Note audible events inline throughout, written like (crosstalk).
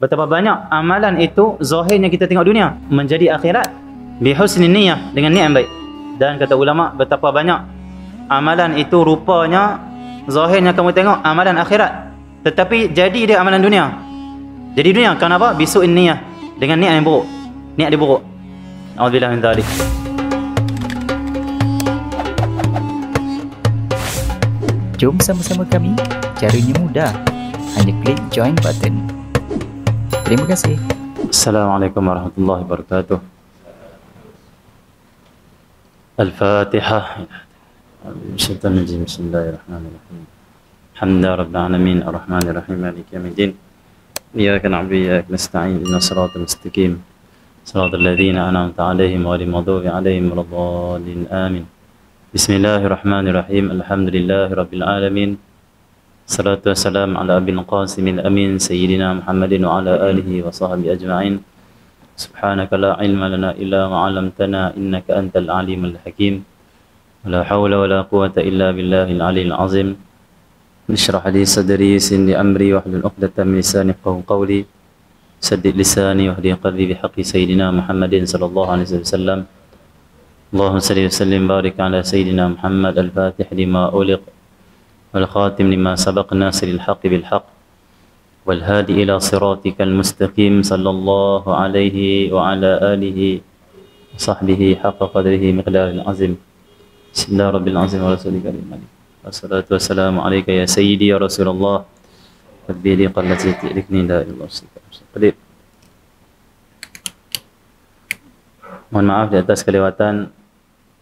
Betapa banyak amalan itu zahirnya kita tengok dunia menjadi akhirat bihusni niyah dengan niat yang baik. Dan kata ulama betapa banyak amalan itu rupanya zahirnya kamu tengok amalan akhirat tetapi jadi dia amalan dunia. Jadi dunia kenapa bisu niyah dengan niat yang buruk. Niat dia buruk. Auzubillahi min dzalik. Jom sama-sama kami. Caranya mudah. Hanya klik join button. terima kasih. Assalamualaikum warahmatullahi wabarakatuh. الفاتحة الشيطان الرجيم بسم الله الرحمن الرحيم الحمد لله رب العالمين الرحمن الرحيم مالك يوم الدين إياك نعبد وإياك نستعين إن الصراط المستقيم صراط الذين أنعمت عليهم غير المغضوب عليهم ولا الضالين آمين بسم الله الرحمن الرحيم الحمد لله رب العالمين الصلاة والسلام على أبي القاسم الأمين سيدنا محمد وعلى آله وصحبه أجمعين سبحانك لا علم لنا إلا ما علمتنا إنك أنت العليم الحكيم ولا حول ولا قوة إلا بالله العلي العظيم نشرح لي صدري سن أمري واحلل عقدة من لساني قو قولي سدد لساني واهدي قلبي بحق سيدنا محمد صلى الله عليه وسلم اللهم صل وسلم بارك على سيدنا محمد الفاتح لما أولق والخاتم لما سبق ناصر الحق بالحق والهادي إلى صراطك المستقيم صلى الله عليه وعلى آله وصحبه حق قدره مقدار العظيم بسم الله رب العظيم ورسولك الملك والصلاة والسلام عليك يا سيدي يا رسول الله ربي لي قلتي تئلكني لا إله إلا الله Mohon maaf di atas kelewatan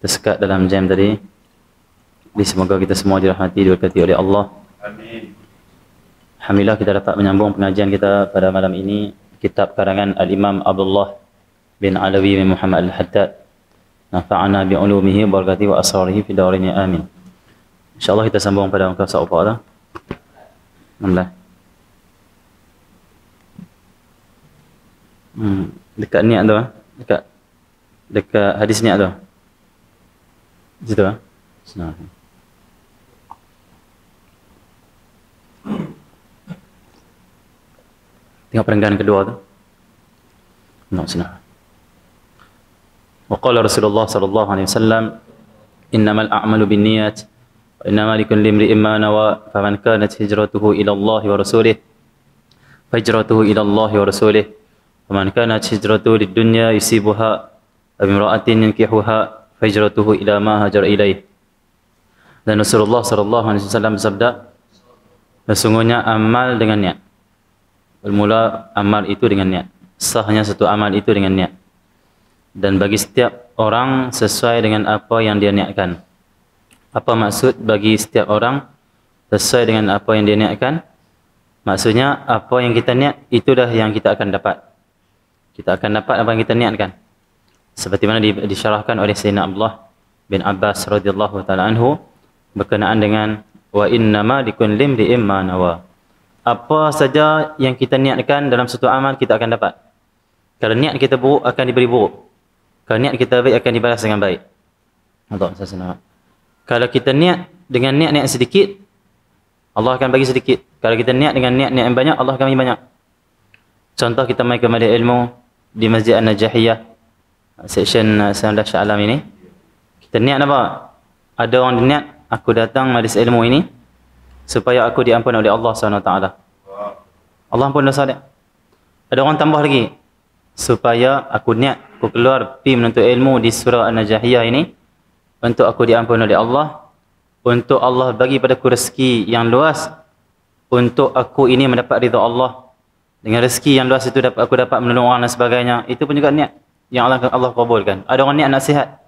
tersekat dalam jam tadi. Jadi semoga kita semua dirahmati diberkati oleh Allah. Amin. Alhamdulillah kita dapat menyambung pengajian kita pada malam ini kitab karangan Al-Imam Abdullah bin Alawi bin Muhammad Al-Haddad. Nafa'ana bi ulumihi wa barakati wa asrarihi fi darin amin. Insyaallah kita sambung pada muka sahabat Allah. Alhamdulillah. Hmm, dekat niat tu ah. Dekat dekat hadis niat tu. Situ ah. Bismillahirrahmanirrahim. Tengok perenggan kedua tu. No, sini. وقال رسول الله صلى الله عليه وسلم إنما الأعمال بالنيات وإنما لكل امرئ ما نوى فمن كانت هجرته إلى الله ورسوله فهجرته إلى الله ورسوله ومن كانت هجرته للدنيا يصيبها أو امرأة ينكحها فهجرته إلى ما هجر إليه dan Rasulullah sallallahu alaihi wasallam bersabda Sesungguhnya amal dengan niat. Bermula amal itu dengan niat. Sahnya satu amal itu dengan niat. Dan bagi setiap orang sesuai dengan apa yang dia niatkan. Apa maksud bagi setiap orang sesuai dengan apa yang dia niatkan? Maksudnya apa yang kita niat itu dah yang kita akan dapat. Kita akan dapat apa yang kita niatkan. Seperti mana disyarahkan oleh Sayyidina Abdullah bin Abbas radhiyallahu taala anhu berkenaan dengan wa inna ma likulli di ma nawa. Apa saja yang kita niatkan dalam satu amal kita akan dapat. Kalau niat kita buruk akan diberi buruk. Kalau niat kita baik akan dibalas dengan baik. Allah sesenama. Kalau kita niat dengan niat niat sedikit Allah akan bagi sedikit. Kalau kita niat dengan niat niat yang banyak Allah akan bagi banyak. Contoh kita mai ke ilmu di Masjid An-Najahiyah section uh, eh, Sayyidina ini. Kita niat apa? Ada orang niat aku datang majlis ilmu ini supaya aku diampun oleh Allah SWT. Allah pun dosa dia. Ada orang tambah lagi. Supaya aku niat, aku keluar pergi menuntut ilmu di surah An-Najahiyah ini untuk aku diampun oleh Allah. Untuk Allah bagi pada aku rezeki yang luas untuk aku ini mendapat rida Allah. Dengan rezeki yang luas itu dapat aku dapat menolong orang dan sebagainya. Itu pun juga niat yang Allah, Allah kabulkan. Ada orang niat nak sihat.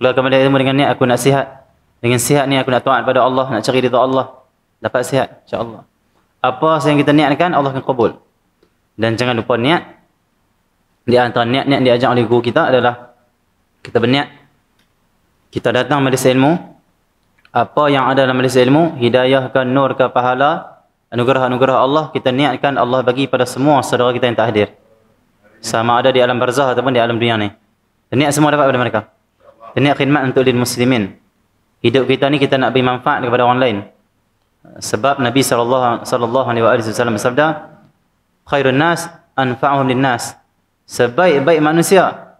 Keluarkan pada ilmu dengan niat aku nak sihat. Dengan sihat ni aku nak taat pada Allah, nak cari rida Allah. Dapat sihat insya-Allah. Apa yang kita niatkan Allah akan kabul. Dan jangan lupa niat. Di antara niat-niat diajak oleh guru kita adalah kita berniat kita datang majlis ilmu apa yang ada dalam majlis ilmu hidayah ke nur ke pahala anugerah-anugerah Allah kita niatkan Allah bagi pada semua saudara kita yang tak hadir sama ada di alam barzah ataupun di alam dunia ni niat semua dapat pada mereka niat khidmat untuk lil muslimin hidup kita ni kita nak beri manfaat kepada orang lain. Sebab Nabi sallallahu sallallahu alaihi wasallam bersabda, khairun nas anfa'uhum linnas. Sebaik-baik manusia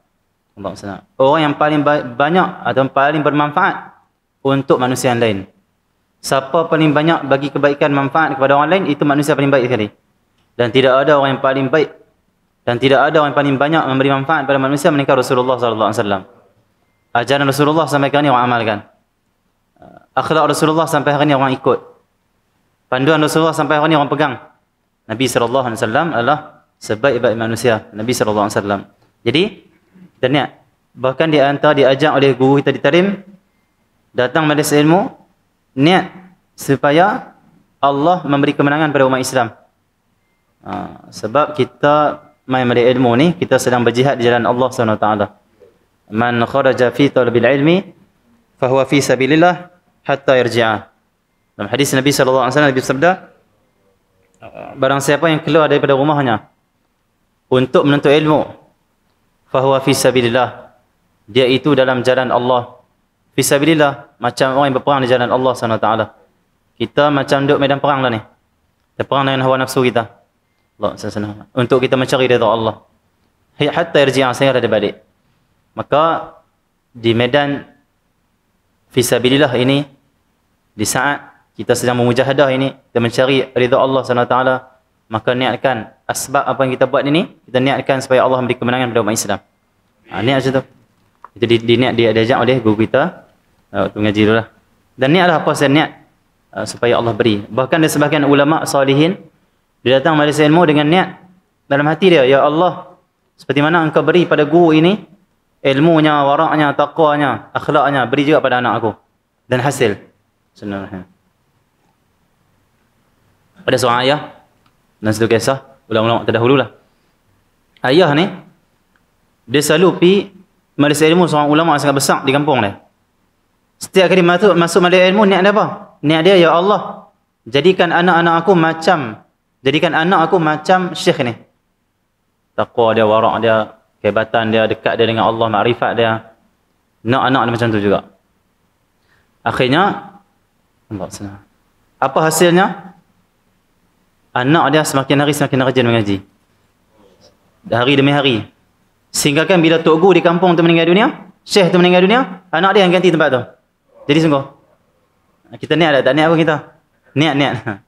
Allah SWT. Orang yang paling ba- banyak atau paling bermanfaat untuk manusia yang lain. Siapa paling banyak bagi kebaikan manfaat kepada orang lain, itu manusia paling baik sekali. Dan tidak ada orang yang paling baik dan tidak ada orang yang paling banyak memberi manfaat kepada manusia melainkan Rasulullah SAW. Ajaran Rasulullah sampaikan ini orang amalkan akhlak Rasulullah sampai hari ni orang ikut. Panduan Rasulullah sampai hari ni orang pegang. Nabi sallallahu alaihi wasallam adalah sebaik-baik manusia Nabi sallallahu alaihi wasallam. Jadi kita niat bahkan dia antara diajak oleh guru kita di Tarim datang majlis ilmu niat supaya Allah memberi kemenangan pada umat Islam. Ha, sebab kita main majlis ilmu ni kita sedang berjihad di jalan Allah Subhanahu taala. Man kharaja fi talabil ilmi fa fi sabilillah hatta irji'a. Dalam hadis Nabi saw alaihi wasallam Nabi bersabda barang siapa yang keluar daripada rumahnya untuk menuntut ilmu fahuwa fi sabilillah dia itu dalam jalan Allah fi sabilillah macam orang yang berperang di jalan Allah SWT kita macam duduk medan perang lah ni kita perang dengan hawa nafsu kita Allah SWT untuk kita mencari rida Allah hatta irji'a sehingga ada balik maka di medan fisabilillah ini di saat kita sedang memujahadah ini kita mencari ridha Allah SWT maka niatkan asbab apa yang kita buat ini kita niatkan supaya Allah memberi kemenangan kepada umat Islam ha, niat macam tu itu di, di niat dia diajak oleh guru kita uh, waktu uh, mengaji lah dan niat apa saya niat uh, supaya Allah beri bahkan ada sebahagian ulama salihin dia datang majlis ilmu dengan niat dalam hati dia ya Allah seperti mana engkau beri pada guru ini ilmunya, waraknya, taqwanya, akhlaknya, beri juga pada anak aku. Dan hasil. sebenarnya. Ada seorang ayah. Dan satu kisah. Ulang-ulang terdahulu lah. Ayah ni. Dia selalu pergi. Malis ilmu seorang ulama yang sangat besar di kampung dia. Setiap kali masuk, masuk malis ilmu. Niat dia apa? Niat dia, Ya Allah. Jadikan anak-anak aku macam. Jadikan anak aku macam syekh ni. Taqwa dia, warak dia kehebatan dia, dekat dia dengan Allah, makrifat dia. Nak anak dia macam tu juga. Akhirnya, Allah SWT. Apa hasilnya? Anak dia semakin hari semakin rajin mengaji. Hari demi hari. Sehingga kan bila Tok Gu di kampung tu meninggal dunia, Syekh tu meninggal dunia, anak dia yang ganti tempat tu. Jadi sungguh. Kita niat tak? Tak niat apa kita? Niat, niat. (laughs)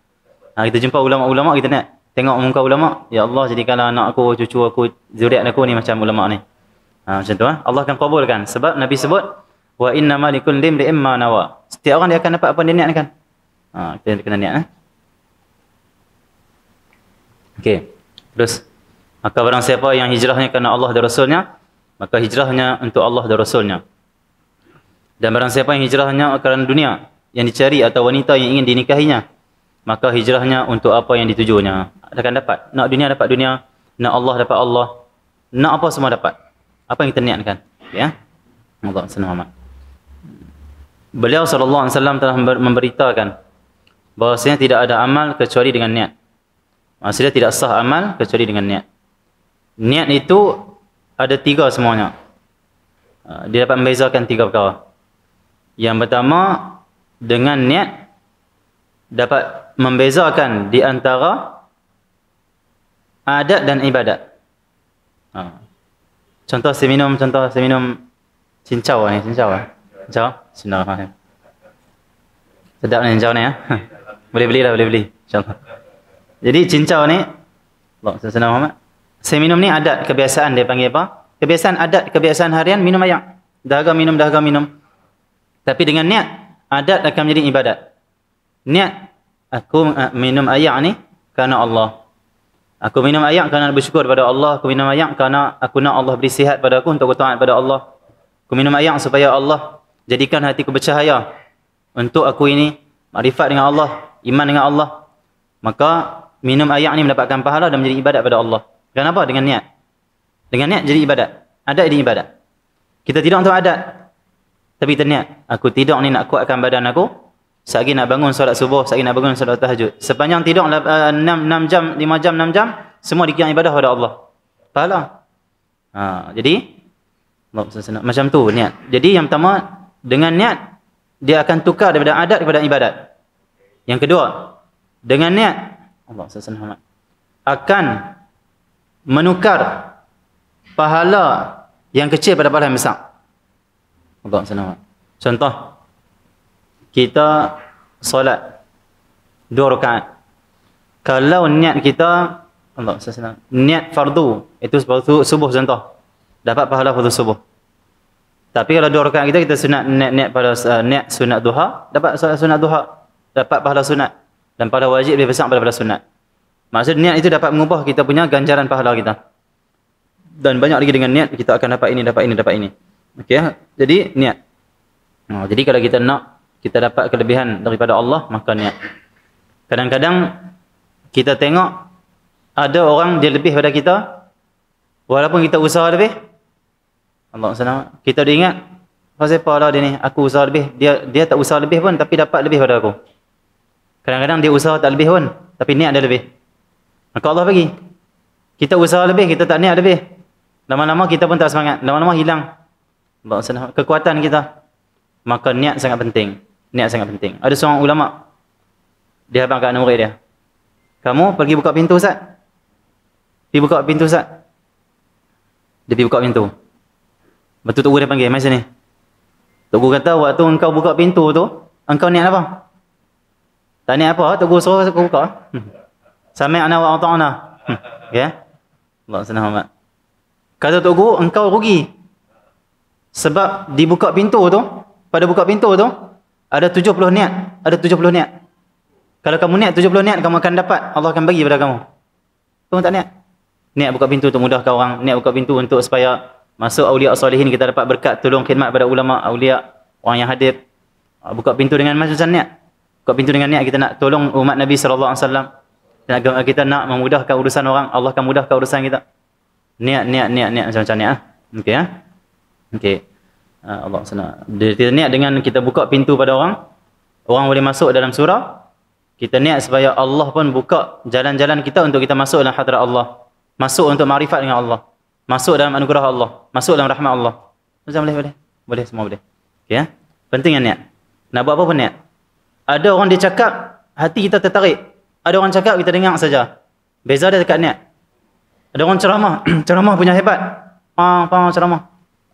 Ha, kita jumpa ulama-ulama, kita niat. Tengok muka ulama, ya Allah Jadi kalau anak aku, cucu aku, zuriat aku ni macam ulama ni. Ha, macam tu ha? Allah akan kabulkan sebab Nabi sebut wa inna malikul limri imma nawa. Setiap orang dia akan dapat apa dia kan? Ha, kita kena niat eh. Okey. Terus maka barang siapa yang hijrahnya kerana Allah dan Rasulnya, maka hijrahnya untuk Allah dan Rasulnya. Dan barang siapa yang hijrahnya kerana dunia yang dicari atau wanita yang ingin dinikahinya, maka hijrahnya untuk apa yang ditujunya akan dapat. Nak dunia dapat dunia, nak Allah dapat Allah. Nak apa semua dapat. Apa yang kita niatkan? Ya. Allah SWT. Beliau sallallahu alaihi wasallam telah memberitakan bahawasanya tidak ada amal kecuali dengan niat. Maksudnya tidak sah amal kecuali dengan niat. Niat itu ada tiga semuanya. Ha, dia dapat membezakan tiga perkara. Yang pertama, dengan niat dapat membezakan di antara adat dan ibadat. Ha. Contoh saya minum, contoh saya minum cincau ni, cincau. Lah. Cincau, cincau. Ha. Sedap ni cincau ni ya. Ha. boleh beli lah, boleh beli. Insyaallah. Jadi cincau ni Allah Sayyidina Muhammad. Saya minum ni adat kebiasaan dia panggil apa? Kebiasaan adat, kebiasaan harian minum ayam, Dahaga minum, dahaga minum. Tapi dengan niat, adat akan menjadi ibadat. Niat aku ah, minum ayam ni kerana Allah. Aku minum ayam kerana bersyukur kepada Allah. Aku minum ayam kerana aku nak Allah beri sihat pada aku untuk ketuaan pada Allah. Aku minum ayam supaya Allah jadikan hatiku bercahaya. Untuk aku ini, makrifat dengan Allah, iman dengan Allah. Maka, minum ayam ini mendapatkan pahala dan menjadi ibadat pada Allah. Kenapa? Dengan niat. Dengan niat jadi ibadat. Adat jadi ibadat. Kita tidak untuk adat. Tapi kita niat. Aku tidak ni nak kuatkan badan aku. Sehari nak bangun solat subuh, sehari nak bangun solat tahajud. Sepanjang tidur 6, 6 uh, jam, 5 jam, 6 jam, semua dikira ibadah kepada Allah. Pahala. Ha, jadi, Allah pesan Macam tu niat. Jadi yang pertama, dengan niat, dia akan tukar daripada adat kepada ibadat. Yang kedua, dengan niat, Allah pesan akan menukar pahala yang kecil pada pahala yang besar. Allah pesan Contoh, kita solat dua rakaat. Kalau niat kita Allah SWT, niat fardu itu fardu subuh contoh dapat pahala fardu subuh. Tapi kalau dua rakaat kita kita sunat niat niat pada uh, niat sunat duha dapat solat sunat duha dapat pahala sunat dan pada wajib lebih besar daripada sunat. Maksud niat itu dapat mengubah kita punya ganjaran pahala kita. Dan banyak lagi dengan niat kita akan dapat ini dapat ini dapat ini. Okey. Ha? Jadi niat. Oh, jadi kalau kita nak kita dapat kelebihan daripada Allah maka niat. Kadang-kadang kita tengok ada orang dia lebih pada kita walaupun kita usaha lebih. Allah SWT. Kita dia ingat siapa lah dia ni? Aku usaha lebih. Dia dia tak usaha lebih pun tapi dapat lebih pada aku. Kadang-kadang dia usaha tak lebih pun tapi niat dia lebih. Maka Allah bagi. Kita usaha lebih, kita tak niat lebih. Lama-lama kita pun tak semangat. Lama-lama hilang. Allah SWT. Kekuatan kita. Maka niat sangat penting. Niat sangat penting. Ada seorang ulama dia habang kat murid dia. Kamu pergi buka pintu Ustaz. Pergi buka pintu Ustaz. Dia pergi buka pintu. Betul tu, guru dia panggil mai sini. Tok guru kata waktu engkau buka pintu tu, engkau niat apa? Tak niat apa, tok guru suruh aku buka. Hmm. Sami ana wa ata'na. Hmm. Ya. Allah senang amat. Kata tu guru, engkau rugi. Sebab dibuka pintu tu, pada buka pintu tu, ada 70 niat. Ada 70 niat. Kalau kamu niat 70 niat, kamu akan dapat. Allah akan bagi pada kamu. Kamu tak niat? Niat buka pintu untuk mudahkan orang. Niat buka pintu untuk supaya masuk awliya solihin Kita dapat berkat tolong khidmat pada ulama awliya. Orang yang hadir. Ah, buka pintu dengan macam niat. Buka pintu dengan niat. Kita nak tolong umat Nabi SAW. Kita nak memudahkan urusan orang. Allah akan mudahkan urusan kita. Niat, niat, niat, niat. Macam-macam niat. Ah. Okey, ya? Okey. Ah, Allah senang. Dia, kita niat dengan kita buka pintu pada orang. Orang boleh masuk dalam surah. Kita niat supaya Allah pun buka jalan-jalan kita untuk kita masuk dalam hadrat Allah. Masuk untuk marifat dengan Allah. Masuk dalam anugerah Allah. Masuk dalam rahmat Allah. Macam boleh, boleh. Boleh, semua boleh. Okay, ya? Penting yang niat. Nak buat apa pun niat. Ada orang dia cakap, hati kita tertarik. Ada orang cakap, kita dengar saja. Beza dia dekat niat. Ada orang ceramah. (clears throat) ceramah punya hebat. Ah, ceramah.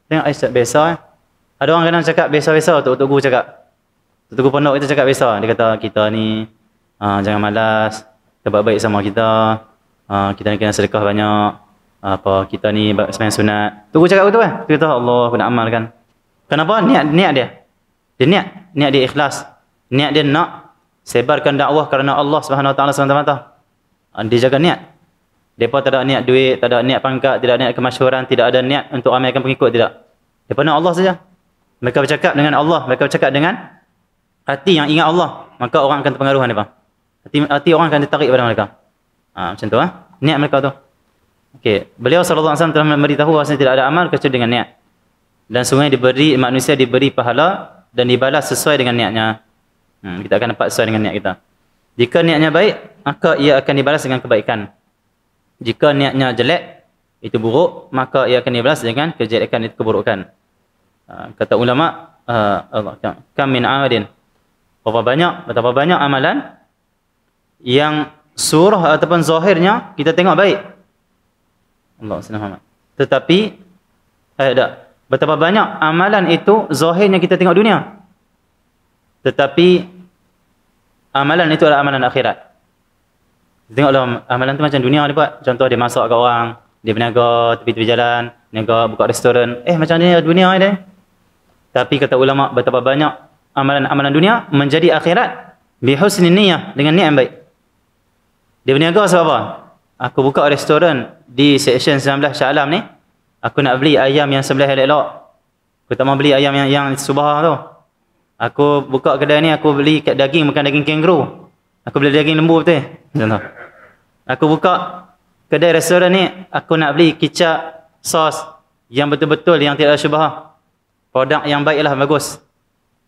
Tengok, aisyah, biasa. Eh. eh? Ada orang kadang cakap biasa-biasa, Tok Tok Gu cakap. Tok Tok Gu pondok kita cakap biasa. Dia kata, kita ni uh, jangan malas, kita buat baik sama kita, uh, kita ni kena sedekah banyak, uh, apa kita ni semayang sunat. Tok Gu cakap begitu kan? Eh? Dia kata, Allah aku nak amalkan. Kenapa? Niat, niat dia. Dia niat. Niat dia ikhlas. Niat dia nak sebarkan dakwah kerana Allah Subhanahu Wa Taala semata-mata. Ah, dia jaga niat. Depa tak ada niat duit, tak ada niat pangkat, tidak ada niat kemasyhuran, tidak ada niat untuk amalkan pengikut tidak. Depa nak Allah saja. Mereka bercakap dengan Allah, mereka bercakap dengan hati yang ingat Allah, maka orang akan terpengaruh ni bang. Hati hati orang akan tertarik pada mereka. Ha, macam tu ah. Ha? Niat mereka tu. Okey, beliau sallallahu alaihi wasallam telah memberitahu bahawa tidak ada amal kecuali dengan niat. Dan sungai diberi manusia diberi pahala dan dibalas sesuai dengan niatnya. Hmm, kita akan dapat sesuai dengan niat kita. Jika niatnya baik, maka ia akan dibalas dengan kebaikan. Jika niatnya jelek, itu buruk, maka ia akan dibalas dengan kejelekan itu keburukan. Ah, kata ulama ah, Allah kam min amalin berapa banyak betapa banyak amalan yang surah ataupun zahirnya kita tengok baik Allah SWT tetapi eh tak betapa banyak amalan itu zahirnya kita tengok dunia tetapi amalan itu adalah amalan akhirat tengoklah amalan tu macam dunia dia buat contoh dia masak kat orang dia berniaga tepi-tepi jalan niaga buka restoran eh macam ni dunia ni tapi kata ulama betapa banyak amalan-amalan dunia menjadi akhirat bihusnin niyah dengan niat yang baik. Dia berniaga sebab apa? Aku buka restoran di section 19 Shah Alam ni. Aku nak beli ayam yang sebelah elok-elok. Aku tak mahu beli ayam yang yang subah tu. Aku buka kedai ni, aku beli daging, makan daging kangaroo. Aku beli daging lembu betul. Contoh. Aku buka kedai restoran ni, aku nak beli kicap sos yang betul-betul yang tidak ada syubahah produk yang baik baiklah bagus.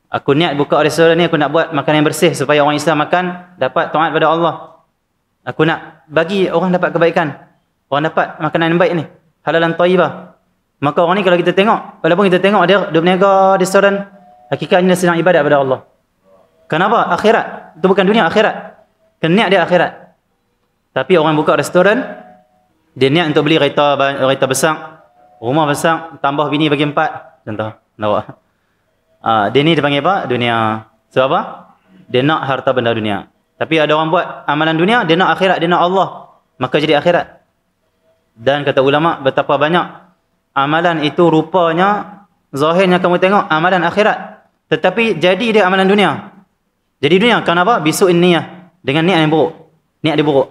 Aku niat buka restoran ni aku nak buat makanan yang bersih supaya orang Islam makan dapat taat pada Allah. Aku nak bagi orang dapat kebaikan. Orang dapat makanan yang baik ni. Halalan tayyibah. Maka orang ni kalau kita tengok, walaupun kita tengok dia dia berniaga restoran, hakikatnya senang ibadat pada Allah. Kenapa? Akhirat. Itu bukan dunia, akhirat. Kena niat dia akhirat. Tapi orang buka restoran, dia niat untuk beli kereta, kereta besar, rumah besar, tambah bini bagi empat. Contoh. Nampak? Ha, dia ni dipanggil apa? Dunia. Sebab apa? Dia nak harta benda dunia. Tapi ada orang buat amalan dunia, dia nak akhirat, dia nak Allah. Maka jadi akhirat. Dan kata ulama' betapa banyak amalan itu rupanya, zahirnya kamu tengok amalan akhirat. Tetapi jadi dia amalan dunia. Jadi dunia, kenapa? Besok ini ya. Dengan niat yang buruk. Niat dia buruk.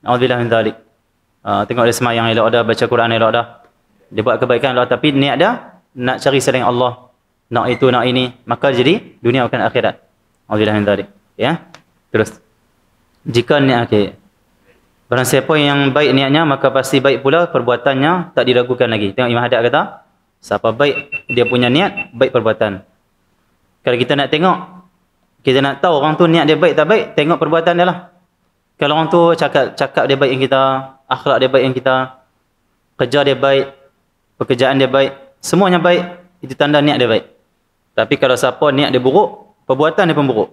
Alhamdulillah min zalik. Uh, ah, tengok dia semayang elok dah, baca Quran elok dah. Dia buat kebaikan elok, tapi niat dia nak cari selain Allah, nak itu, nak ini, maka jadi dunia akan akhirat. Allah yang tadi. Ya? Terus. Jika niat akhir. Barang siapa yang baik niatnya, maka pasti baik pula perbuatannya tak diragukan lagi. Tengok Imam Haddad kata, siapa baik dia punya niat, baik perbuatan. Kalau kita nak tengok, kita nak tahu orang tu niat dia baik tak baik, tengok perbuatan dia lah. Kalau orang tu cakap, cakap dia baik yang kita, akhlak dia baik yang kita, kerja dia baik, pekerjaan dia baik, semuanya baik itu tanda niat dia baik tapi kalau siapa niat dia buruk perbuatan dia pun buruk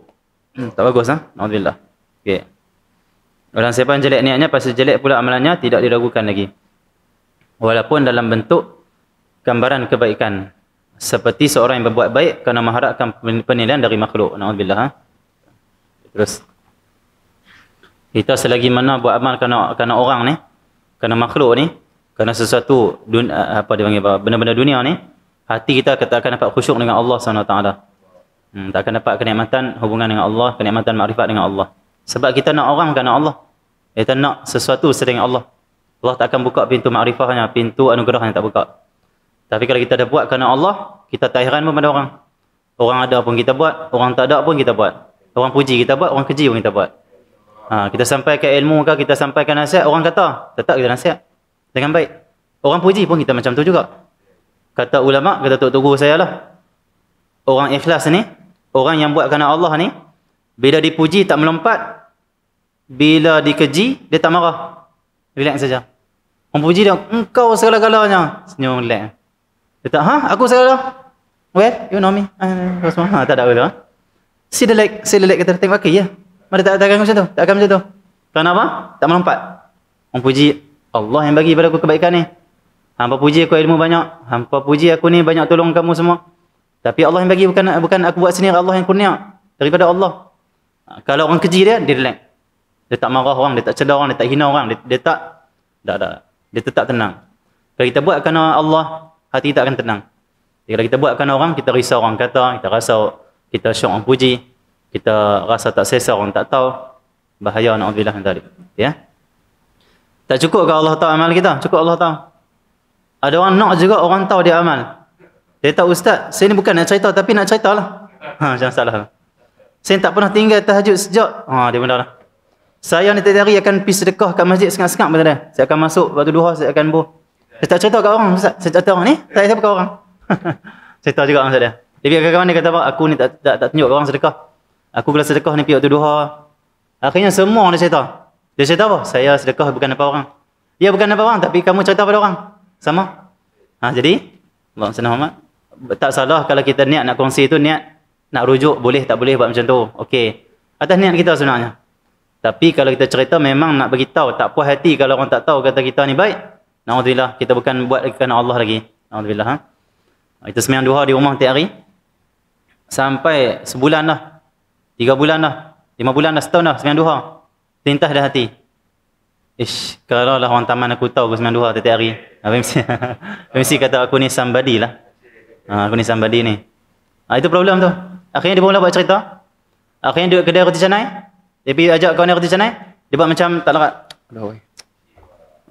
hmm. tak bagus ah ha? alhamdulillah okey orang siapa yang jelek niatnya pasti jelek pula amalannya tidak diragukan lagi walaupun dalam bentuk gambaran kebaikan seperti seorang yang berbuat baik kerana mengharapkan penilaian dari makhluk alhamdulillah ha? terus kita selagi mana buat amal kerana kerana orang ni kerana makhluk ni Karena sesuatu dun, apa panggil benda-benda dunia ni, hati kita tak akan dapat khusyuk dengan Allah SWT. Hmm, tak akan dapat kenikmatan hubungan dengan Allah, kenikmatan makrifat dengan Allah. Sebab kita nak orang nak Allah. Kita nak sesuatu sedang Allah. Allah tak akan buka pintu makrifahnya, pintu anugerahnya tak buka. Tapi kalau kita dah buat kerana Allah, kita tak heran pun pada orang. Orang ada pun kita buat, orang tak ada pun kita buat. Orang puji kita buat, orang keji pun kita buat. Ha, kita sampaikan ilmu ke, kita sampaikan nasihat, orang kata, tetap kita nasihat dengan baik. Orang puji pun kita macam tu juga. Kata ulama, kata tok guru saya lah. Orang ikhlas ni, orang yang buat kerana Allah ni, bila dipuji tak melompat, bila dikeji, dia tak marah. Relax saja. Orang puji dia, engkau segala-galanya. Senyum, relax. Dia tak, ha? Aku segala Well, you know me. Uh, ha, tak ada pula. See the leg. See the leg kata, tengok kaki, ya. Mana tak, tak akan macam tu? Tak akan macam tu. Kerana Tak melompat. Orang puji, Allah yang bagi pada aku kebaikan ni. Hampa puji aku ilmu banyak. Hampa puji aku ni banyak tolong kamu semua. Tapi Allah yang bagi bukan bukan aku buat sendiri. Allah yang kurnia. Daripada Allah. Ha, kalau orang keji dia, dia relax. Dia tak marah orang. Dia tak celah orang. Dia tak hina orang. Dia, dia tak. Tak, tak. Dia tetap tenang. Kalau kita buat kerana Allah, hati tak akan tenang. Jadi, kalau kita buat kerana orang, kita risau orang kata. Kita rasa kita syok orang puji. Kita rasa tak sesa orang tak tahu. Bahaya na'udzillah. Ya. Tak cukup ke Allah tahu amal kita? Cukup Allah tahu. Ada orang nak juga orang tahu dia amal. Dia tahu ustaz, saya ni bukan nak cerita tapi nak cerita lah. (laughs) Ha, jangan salah lah. Saya tak pernah tinggal tahajud sejak. Ha, dia benda lah. Saya ni tadi hari akan pergi sedekah kat masjid sengak-sengak pada dia. Saya akan masuk waktu duha, saya akan buh. Saya tak cerita kat orang ustaz. Saya cerita orang ni, saya siapa kat orang. (laughs) cerita juga orang dia. Jadi pergi kawan dia kata, aku ni tak, tak, tak tunjuk kat orang sedekah. Aku kalau sedekah ni pergi waktu duha. Akhirnya semua dia cerita. Dia cerita apa? Saya sedekah bukan apa orang. Ya bukan apa orang tapi kamu cerita pada orang. Sama. Ha, jadi, Allah Sena Muhammad, tak salah kalau kita niat nak kongsi itu niat nak rujuk boleh tak boleh buat macam tu. Okey. Atas niat kita sebenarnya. Tapi kalau kita cerita memang nak bagi tahu tak puas hati kalau orang tak tahu kata kita ni baik. Naudzubillah kita bukan buat kerana Allah lagi. Naudzubillah ha. Kita sembang duha di rumah tiap hari. Sampai sebulan dah. Tiga bulan dah. Lima bulan dah setahun dah sembang duha. Lintas dah hati. Ish, kalau lah orang taman aku tahu pukul 9.2 tiap-tiap hari. Habis mesti, habis mesti kata aku ni somebody lah. Ha, aku ni somebody ni. Ha, itu problem tu. Akhirnya dia mula buat cerita. Akhirnya duduk kedai roti canai. Dia pergi ajak kawan dia roti canai. Dia buat macam tak larat. Allah,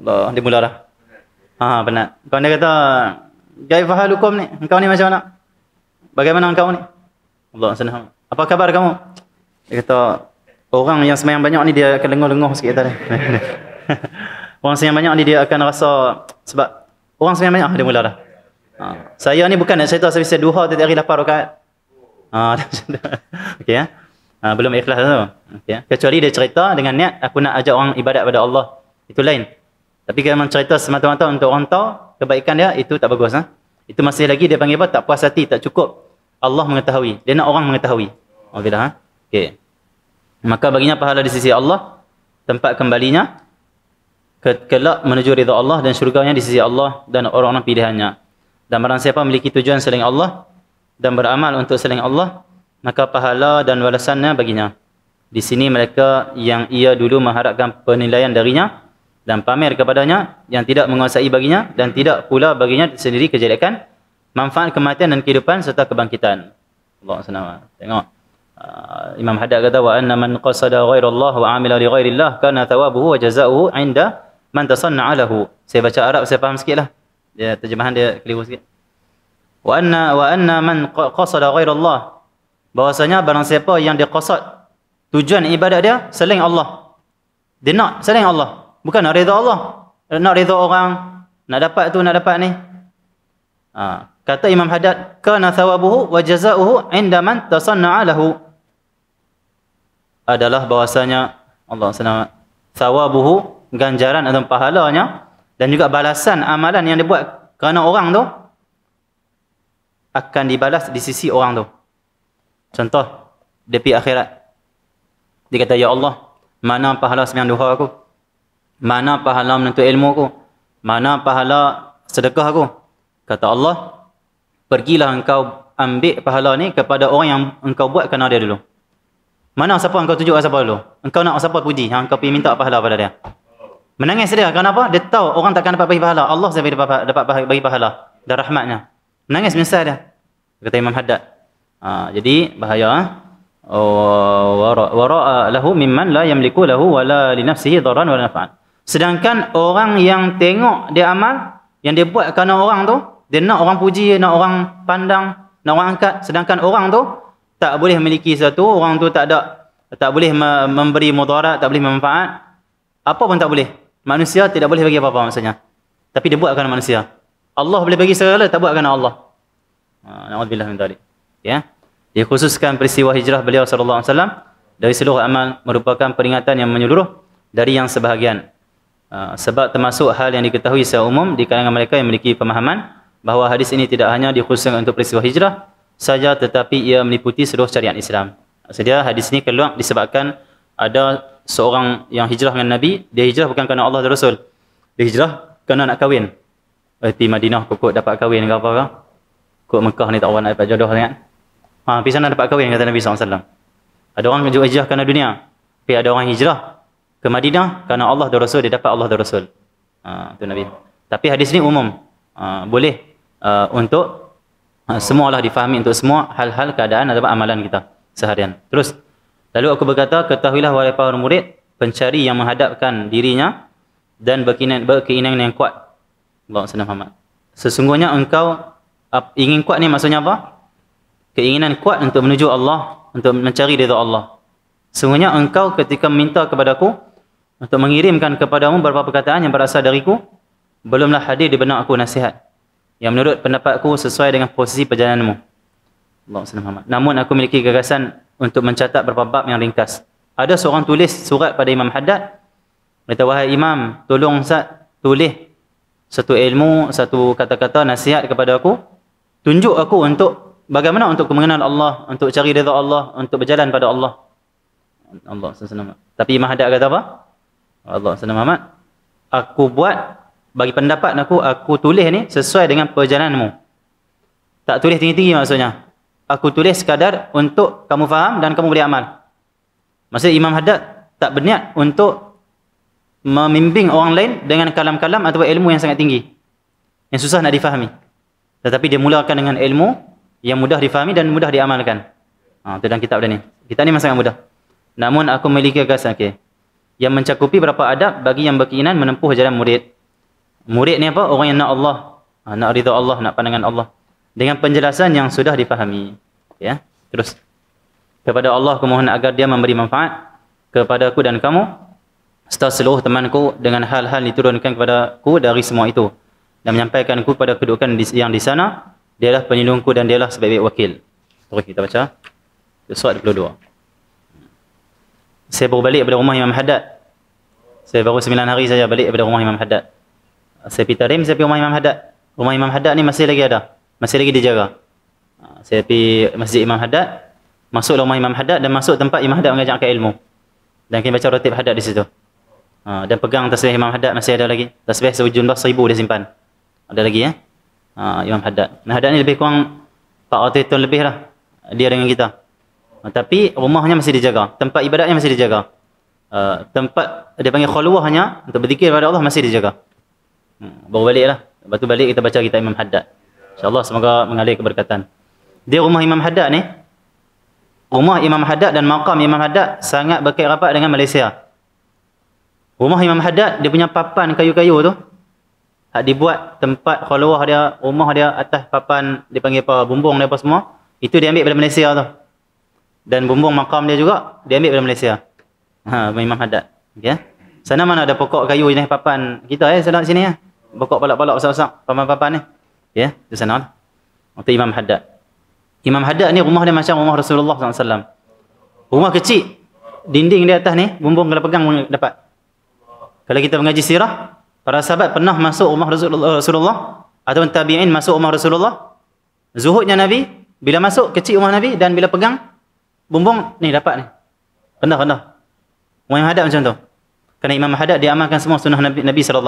Allah dia mula dah. Ha, penat. Kawan dia kata, Gai fahal hukum ni. Kau ni macam mana? Bagaimana kau ni? Allah SWT. Apa khabar kamu? Dia kata, Orang yang semayang banyak ni dia akan lenguh-lenguh sikit tadi. (laughs) orang semayang banyak ni dia akan rasa sebab orang semayang banyak dia mula dah. Ha. Saya ni bukan nak cerita saya duha tiap hari lapar rakaat. Ha. (laughs) Okey ya. Ha. belum ikhlas tu. Okey ya. Kecuali dia cerita dengan niat aku nak ajak orang ibadat pada Allah. Itu lain. Tapi kalau memang cerita semata-mata untuk orang tahu kebaikan dia itu tak bagus ha? Itu masih lagi dia panggil apa? Tak puas hati, tak cukup. Allah mengetahui. Dia nak orang mengetahui. Okey dah ha. Okey maka baginya pahala di sisi Allah tempat kembalinya ke kelak menuju ridha Allah dan syurganya di sisi Allah dan orang-orang pilihannya dan barang siapa memiliki tujuan selain Allah dan beramal untuk selain Allah maka pahala dan balasannya baginya di sini mereka yang ia dulu mengharapkan penilaian darinya dan pamer kepadanya yang tidak menguasai baginya dan tidak pula baginya sendiri kejadian manfaat kematian dan kehidupan serta kebangkitan Allah SWT. Tengok uh, Imam Haddad kata wa anna man qasada ghairallah wa amila li ghairillah kana thawabuhu wa jazaohu 'inda man tasanna'a lahu. Saya baca Arab saya faham sikitlah. Dia terjemahan dia keliru sikit. Wa anna wa anna man qasada ghairallah bahwasanya barang siapa yang dia qasad tujuan ibadat dia selain Allah. Dia nak selain Allah. Bukan nak redha Allah. Nak redha orang. Nak dapat tu, nak dapat ni. Ha. Kata Imam Haddad, Kana thawabuhu wa jazauhu indaman tasanna'alahu adalah bahwasanya Allah SWT sawabuhu ganjaran atau pahalanya dan juga balasan amalan yang dia buat kerana orang tu akan dibalas di sisi orang tu. Contoh, depi akhirat. Dia kata, Ya Allah, mana pahala semian duha aku? Mana pahala menentu ilmu aku? Mana pahala sedekah aku? Kata Allah, pergilah engkau ambil pahala ni kepada orang yang engkau buat kerana dia dulu. Mana siapa engkau tunjuk siapa dulu? Engkau nak siapa puji? Ha, engkau pergi minta pahala pada dia. Menangis dia. apa? Dia tahu orang takkan dapat bagi pahala. Allah saja dapat, dapat bagi pahala. Dan rahmatnya. Menangis menyesal dia. Kata Imam Haddad. Ha, jadi bahaya. Ha? Oh, wara, lahu mimman la yamliku lahu wala li nafsihi daran wala nafa'an. Sedangkan orang yang tengok dia amal, yang dia buat kerana orang tu, dia nak orang puji, nak orang pandang, nak orang angkat. Sedangkan orang tu, tak boleh memiliki satu orang tu tak ada tak boleh memberi mudarat, tak boleh manfaat. Apa pun tak boleh. Manusia tidak boleh bagi apa-apa maksudnya. Tapi dia buat kerana manusia. Allah boleh bagi segala, tak buat kerana Allah. Ha, na'udzubillah min tadi. Ya. Dia khususkan peristiwa hijrah beliau sallallahu alaihi wasallam dari seluruh amal merupakan peringatan yang menyeluruh dari yang sebahagian. Ha, sebab termasuk hal yang diketahui secara umum di kalangan mereka yang memiliki pemahaman bahawa hadis ini tidak hanya dikhususkan untuk peristiwa hijrah saja tetapi ia meliputi seluruh syariat Islam. Maksudnya hadis ini keluar disebabkan ada seorang yang hijrah dengan Nabi, dia hijrah bukan kerana Allah dan Rasul. Dia hijrah kerana nak kahwin. Berarti eh, Madinah kok dapat kahwin ke apa ke? Kok Mekah ni tak orang nak dapat jodoh sangat. Ha, pergi sana dapat kahwin kata Nabi SAW. Ada orang juga hijrah kerana dunia. Tapi ada orang hijrah ke Madinah kerana Allah dan Rasul, dia dapat Allah dan Rasul. Ha, tu Nabi. Tapi hadis ni umum. Ha, boleh uh, untuk Ha, semua lah difahami untuk semua hal-hal keadaan atau amalan kita seharian. Terus, lalu aku berkata, ketahuilah wahai para murid, pencari yang menghadapkan dirinya dan berkeinginan, berkeinginan yang kuat. Allah SWT Muhammad. Sesungguhnya engkau ingin kuat ni maksudnya apa? Keinginan kuat untuk menuju Allah, untuk mencari rida Allah. Sesungguhnya engkau ketika meminta kepadaku untuk mengirimkan kepadamu beberapa perkataan yang berasal dariku, belumlah hadir di benak aku nasihat yang menurut pendapatku sesuai dengan posisi perjalananmu. Allah salli Muhammad. Namun aku memiliki gagasan untuk mencatat beberapa bab yang ringkas. Ada seorang tulis surat pada Imam Haddad. Dia wahai Imam, tolong Ustaz tulis satu ilmu, satu kata-kata nasihat kepada aku. Tunjuk aku untuk bagaimana untuk mengenal Allah, untuk cari redha Allah, untuk berjalan pada Allah. Allah SWT. Tapi Imam Haddad kata apa? Allah SWT. Aku buat bagi pendapat aku, aku tulis ni sesuai dengan perjalananmu. Tak tulis tinggi-tinggi maksudnya. Aku tulis sekadar untuk kamu faham dan kamu boleh amal. Maksud Imam Haddad tak berniat untuk memimbing orang lain dengan kalam-kalam atau ilmu yang sangat tinggi. Yang susah nak difahami. Tetapi dia mulakan dengan ilmu yang mudah difahami dan mudah diamalkan. Ha, itu dalam kitab dia ni. Kitab ni memang sangat mudah. Namun aku memiliki kekasan. Okay. Yang mencakupi berapa adab bagi yang berkeinginan menempuh jalan murid. Murid ni apa? Orang yang nak Allah. Ha, nak rida Allah, nak pandangan Allah. Dengan penjelasan yang sudah dipahami, Ya, Terus. Kepada Allah aku mohon agar dia memberi manfaat kepada aku dan kamu. Setelah seluruh temanku dengan hal-hal diturunkan kepada aku dari semua itu. Dan menyampaikan aku pada kedudukan yang di sana. dia Dialah penyelungku dan dialah sebaik-baik wakil. Terus kita baca. Surat 22. Saya baru balik daripada rumah Imam Haddad. Saya baru sembilan hari saja balik daripada rumah Imam Haddad. Sepi Tarim, Sepi rumah Imam Haddad. Rumah Imam Haddad ni masih lagi ada. Masih lagi dijaga. Ha, saya pergi Masjid Imam Haddad. Masuklah rumah Imam Haddad dan masuk tempat Imam Haddad mengajarkan ilmu. Dan kena baca ratib Haddad di situ. Ha, dan pegang tasbih Imam Haddad masih ada lagi. Tasbih sehujung bah seribu dia simpan. Ada lagi ya. Imam Haddad. Imam Haddad ni lebih kurang 400 tahun lebih lah. Dia dengan kita. Ha, tapi rumahnya masih dijaga. Tempat ibadatnya masih dijaga. tempat dia panggil khaluahnya untuk berdikir kepada Allah masih dijaga. Ha, hmm. baru balik lah. Lepas tu balik kita baca kitab Imam Haddad. InsyaAllah semoga mengalir keberkatan. Dia rumah Imam Haddad ni. Rumah Imam Haddad dan makam Imam Haddad sangat berkait rapat dengan Malaysia. Rumah Imam Haddad, dia punya papan kayu-kayu tu. Hak dibuat tempat khuluah dia, rumah dia atas papan, dipanggil apa, bumbung dia apa semua. Itu dia ambil dari Malaysia tu. Dan bumbung makam dia juga, dia ambil dari Malaysia. Ha, Imam Haddad. Okay. Ya. Sana mana ada pokok kayu jenis papan kita eh, sana sini ya. Eh? bokok balak-balak besar-besar paman-paman ni ya yeah, di sana lah. waktu Imam Haddad Imam Haddad ni rumah dia macam rumah Rasulullah SAW rumah kecil dinding di atas ni bumbung kalau pegang dapat kalau kita mengaji sirah para sahabat pernah masuk rumah Rasulullah, Rasulullah ataupun tabi'in masuk rumah Rasulullah zuhudnya Nabi bila masuk kecil rumah Nabi dan bila pegang bumbung ni dapat ni pernah-pernah Imam Haddad macam tu kerana Imam Haddad dia amalkan semua sunnah Nabi, Nabi SAW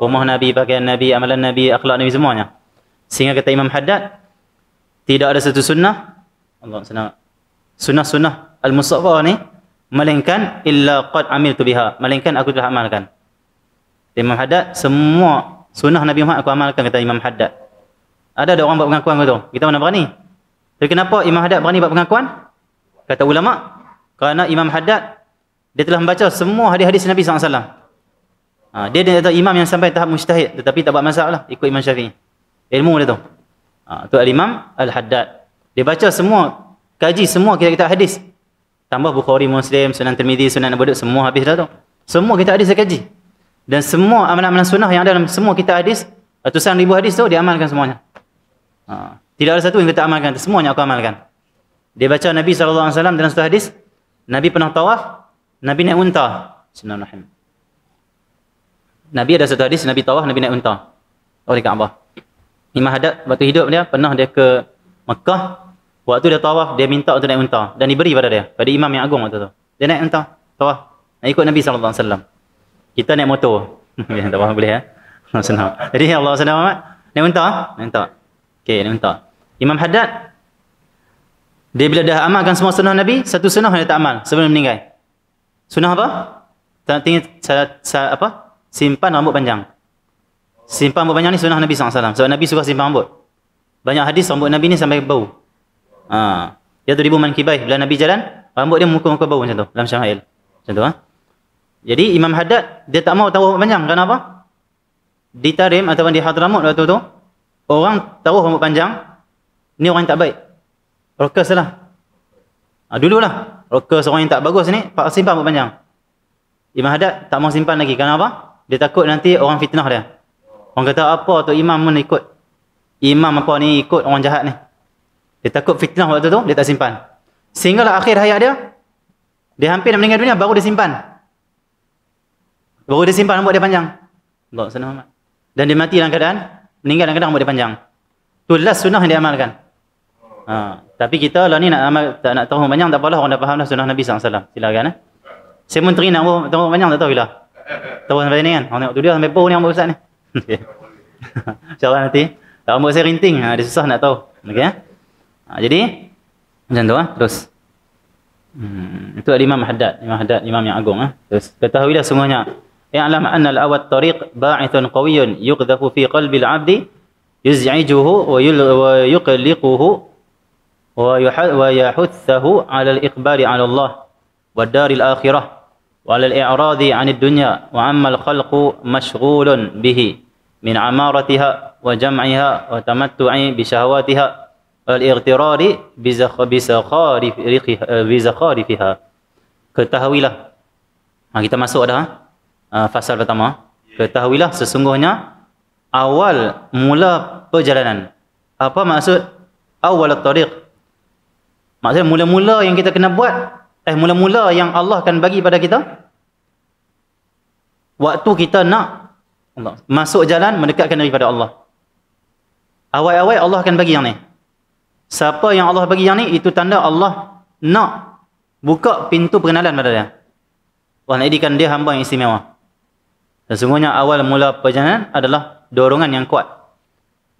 rumah Nabi, pakaian Nabi, amalan Nabi, akhlak Nabi semuanya. Sehingga kata Imam Haddad, tidak ada satu sunnah, Allah SWT, sunnah-sunnah Al-Musafa ni, melainkan illa qad amil tu biha, melainkan aku telah amalkan. Imam Haddad, semua sunnah Nabi Muhammad aku amalkan, kata Imam Haddad. Ada ada orang buat pengakuan tu, kita mana berani? Tapi kenapa Imam Haddad berani buat pengakuan? Kata ulama, kerana Imam Haddad, dia telah membaca semua hadis-hadis Nabi SAW. Ha, dia dia tahu imam yang sampai tahap mujtahid tetapi tak buat masalah ikut imam Syafi'i. Ilmu dia tu. Ha, tu al-Imam Al-Haddad. Dia baca semua kaji semua kita kita hadis. Tambah Bukhari, Muslim, Sunan Tirmizi, Sunan Abu Daud semua habis dah tu. Semua kita hadis dia kaji. Dan semua amalan-amalan sunnah yang ada dalam semua kita hadis, ratusan ribu hadis tu dia amalkan semuanya. Ha. Tidak ada satu yang kita amalkan, semuanya aku amalkan. Dia baca Nabi SAW dalam satu hadis, Nabi pernah tawaf, Nabi naik unta. Bismillahirrahmanirrahim. Nabi ada satu hadis Nabi tawaf Nabi naik unta oleh Kaabah. Imam Hadad waktu hidup dia pernah dia ke Mekah waktu dia tawaf dia minta untuk naik unta dan diberi pada dia pada imam yang agung waktu tu. Dia naik unta tawaf nak ikut Nabi sallallahu alaihi wasallam. Kita naik motor. Ya tak faham boleh ya. Eh? Senang. Jadi Allah Subhanahu wa naik unta, ah? naik unta. Okey naik unta. Imam Hadad dia bila dah amalkan semua sunnah Nabi, satu sunnah dia tak amal sebelum meninggal. Sunnah apa? Tak tinggal apa? simpan rambut panjang. Simpan rambut panjang ni sunnah Nabi SAW. Sebab Nabi suka simpan rambut. Banyak hadis rambut Nabi ni sampai bau. Ha. Ya tu ribu mankibai. Bila Nabi jalan, rambut dia muka-muka bau macam tu. Dalam syahil. Macam tu. Ha? Jadi Imam Haddad, dia tak mau tahu rambut panjang. Kerana apa? Di tarim atau di hadramut rambut waktu tu, orang tahu rambut panjang, ni orang yang tak baik. Rokas lah. Ha, dulu lah. Rokas orang yang tak bagus ni, simpan rambut panjang. Imam Haddad tak mau simpan lagi. Kerana apa? Dia takut nanti orang fitnah dia. Orang kata apa tu imam pun ikut. Imam apa ni ikut orang jahat ni. Dia takut fitnah waktu tu, dia tak simpan. Sehinggalah akhir hayat dia, dia hampir nak meninggal dunia, baru dia simpan. Baru dia simpan rambut dia panjang. Allah SWT. Dan dia mati dalam keadaan, meninggal dalam keadaan rambut dia panjang. Itulah sunnah yang dia amalkan. Ha. Tapi kita lah ni nak amal, tak nak tahu panjang, tak apalah orang dah faham lah sunnah Nabi SAW. Silakan. Eh. Saya menteri nak tahu panjang, tak tahu bila. Tahu sampai sini kan. Orang tengok tudia sampai pau ni ambil ustaz ni. (laughs) InsyaAllah nanti. Tak ambil saya rinting. Ha, dia susah nak tahu. Okay, ya? ha, jadi, macam tu ha? Terus. Hmm, itu Imam Haddad. Imam Haddad, Imam yang agung. Ha? Terus. Ketahuilah semuanya. I'lam anna al-awad tariq ba'ithun qawiyun yugdhafu fi qalbi al-abdi yuz'ijuhu wa yuqliquhu wa yahuthahu ala al-iqbali ala Allah wa daril akhirah walil i'radi 'anid dunya wa ammal khalqu mashghulun bihi min amaratiha wa jam'iha wa tamattu'i bi shahawatiha wal igtirari bi zakhabi eh, bi zakharifiha ketahuilah ha, kita masuk dah ha? uh, fasal pertama ketahuilah sesungguhnya awal mula perjalanan apa maksud awal at-tariq maksud mula-mula yang kita kena buat Eh mula-mula yang Allah akan bagi pada kita waktu kita nak Allah masuk jalan mendekatkan diri pada Allah. Awal-awal Allah akan bagi yang ni. Siapa yang Allah bagi yang ni itu tanda Allah nak buka pintu perkenalan pada dia. Allah nak jadikan dia hamba yang istimewa. Dan semuanya awal mula perjalanan adalah dorongan yang kuat.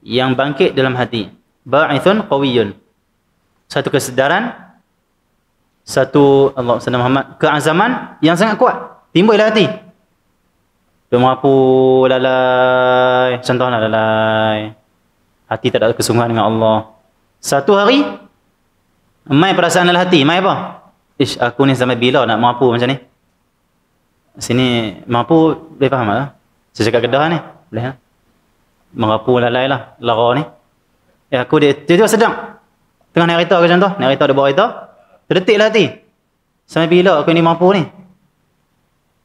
Yang bangkit dalam hati. Ba'ithun qawiyun. Satu kesedaran satu Allah SWT Muhammad keazaman yang sangat kuat timbul lah hati dia mampu lalai contohnya lalai hati tak ada kesungguhan dengan Allah satu hari mai perasaan dalam hati mai apa ish aku ni sampai bila nak mampu macam ni sini mampu boleh faham tak? saya cakap kedah ni boleh lah ha? merapu lalai lah lara ni eh, aku dia tiba-tiba sedang tengah nak cerita ke contoh nak cerita dia buat cerita Retik lah hati. Sampai bila aku ni mampu ni?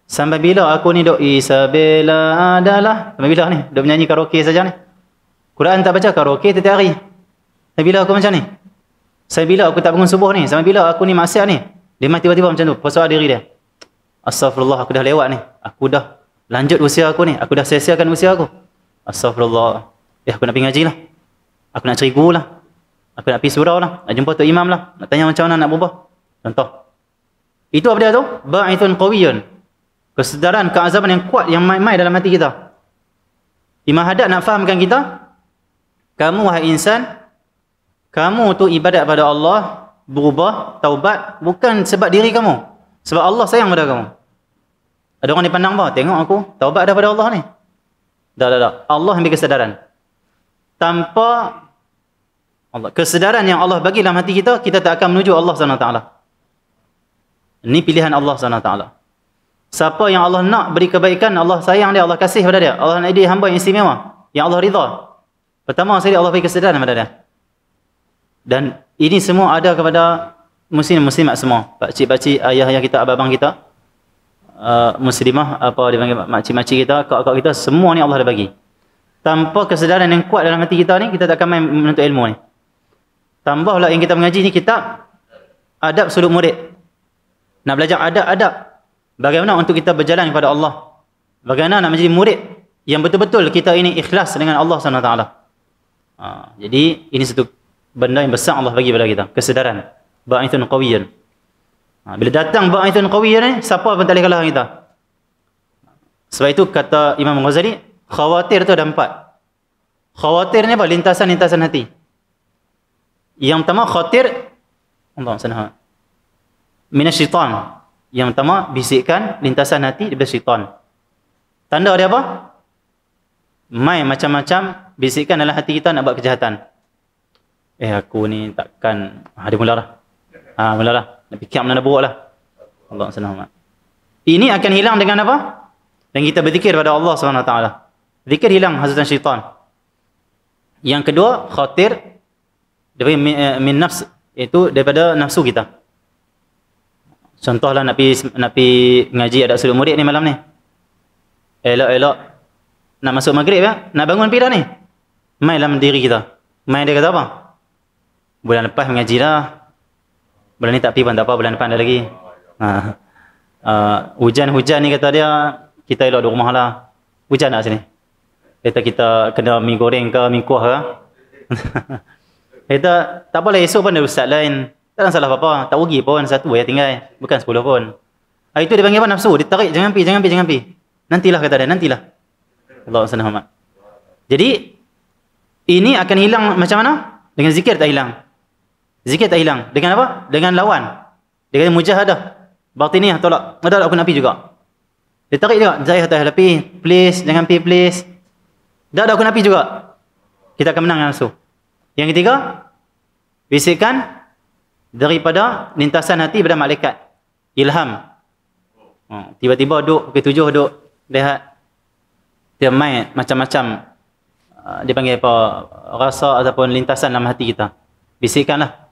Sampai bila aku ni dok Isabella adalah? Sampai bila ni? Dok menyanyi karaoke saja ni. Quran tak baca karaoke tiap hari. Sampai bila aku macam ni? Sampai bila aku tak bangun subuh ni? Sampai bila aku ni maksiat ni? Dia mati tiba-tiba macam tu. Persoal diri dia. Astagfirullah aku dah lewat ni. Aku dah lanjut usia aku ni. Aku dah sia-siakan usia aku. Astagfirullah. Ya eh, aku nak pergi ngaji lah. Aku nak cari guru lah. Aku nak pergi surau lah. Nak jumpa tu Imam lah. Nak tanya macam mana nak berubah. Contoh. Itu apa dia tu? Ba'itun qawiyun. Kesedaran, keazaban yang kuat, yang main-main dalam hati kita. Imam Haddad nak fahamkan kita. Kamu wahai insan. Kamu tu ibadat pada Allah. Berubah, taubat. Bukan sebab diri kamu. Sebab Allah sayang pada kamu. Ada orang dipandang apa? Tengok aku. Taubat daripada Allah ni. Dah, dah, dah. Allah ambil kesedaran. Tanpa Allah. Kesedaran yang Allah bagi dalam hati kita, kita tak akan menuju Allah SWT. Ini pilihan Allah SWT. Siapa yang Allah nak beri kebaikan, Allah sayang dia, Allah kasih kepada dia. Allah nak dia hamba yang istimewa. Yang Allah rida. Pertama sekali Allah bagi kesedaran kepada dia. Dan ini semua ada kepada muslim-muslimat semua. Pakcik-pakcik, ayah-ayah kita, abang-abang kita. Uh, muslimah apa dia panggil makcik-makcik kita kakak-kakak kita semua ni Allah dah bagi tanpa kesedaran yang kuat dalam hati kita ni kita tak akan main menuntut ilmu ni Tambahlah yang kita mengaji ni kitab Adab Suluk Murid. Nak belajar adab-adab. Bagaimana untuk kita berjalan kepada Allah? Bagaimana nak menjadi murid yang betul-betul kita ini ikhlas dengan Allah SWT? Ha, jadi, ini satu benda yang besar Allah bagi kepada kita. Kesedaran. Ba'ithun Qawiyyan. Ha, bila datang Ba'ithun Qawiyyan ni, siapa pun tak boleh kita. Sebab itu, kata Imam Ghazali, khawatir tu ada empat. Khawatir ni apa? lintasan Lintasan hati. Yang pertama khatir Allah sanha. Minas syaitan. Yang pertama bisikan lintasan hati daripada syaitan. Tanda dia apa? Mai macam-macam bisikan dalam hati kita nak buat kejahatan. Eh aku ni takkan ha, dia mulalah. Ha mulalah. Nak fikir mana buruklah. Allah sanha. Ini akan hilang dengan apa? Dan kita berzikir pada Allah SWT. Zikir hilang hazatan syaitan. Yang kedua, khatir dari eh, min nafs itu daripada nafsu kita. Contohlah nak pi nak pi ngaji ada seluruh murid ni malam ni. Elok-elok nak masuk maghrib ya? Nak bangun pi dah ni. Main dalam diri kita. Main dia kata apa? Bulan lepas mengaji dah. Bulan ni tak pi pun tak apa, bulan depan dah lagi. Ha. Uh, hujan-hujan ni kata dia kita elok di rumah lah. Hujan nak sini. Kita kita kena mi goreng ke mi kuah ke. (laughs) Kata, tak apalah esok pun ada ustaz lain. Tak ada salah apa-apa. Tak rugi pun satu yang tinggal. Bukan sepuluh pun. Ha, itu dia panggil apa? Nafsu. Dia tarik. Jangan pergi, jangan pergi, jangan pergi. Nantilah kata dia, nantilah. Allah SWT. Wow. Jadi, ini akan hilang macam mana? Dengan zikir tak hilang. Zikir tak hilang. Dengan apa? Dengan lawan. Dia kata mujahadah. Berarti ni tolak. Ada aku nak pergi juga. Dia tarik juga. Zahir tak pergi. Please, jangan pergi, please. Dah ada aku nak pergi juga. Kita akan menang dengan nafsu. So. Yang ketiga, bisikan daripada lintasan hati pada malaikat. Ilham. Ha, tiba-tiba duduk, pukul tujuh duduk, lihat. Dia main macam-macam. Ha, dia panggil apa? Rasa ataupun lintasan dalam hati kita. Bisikanlah.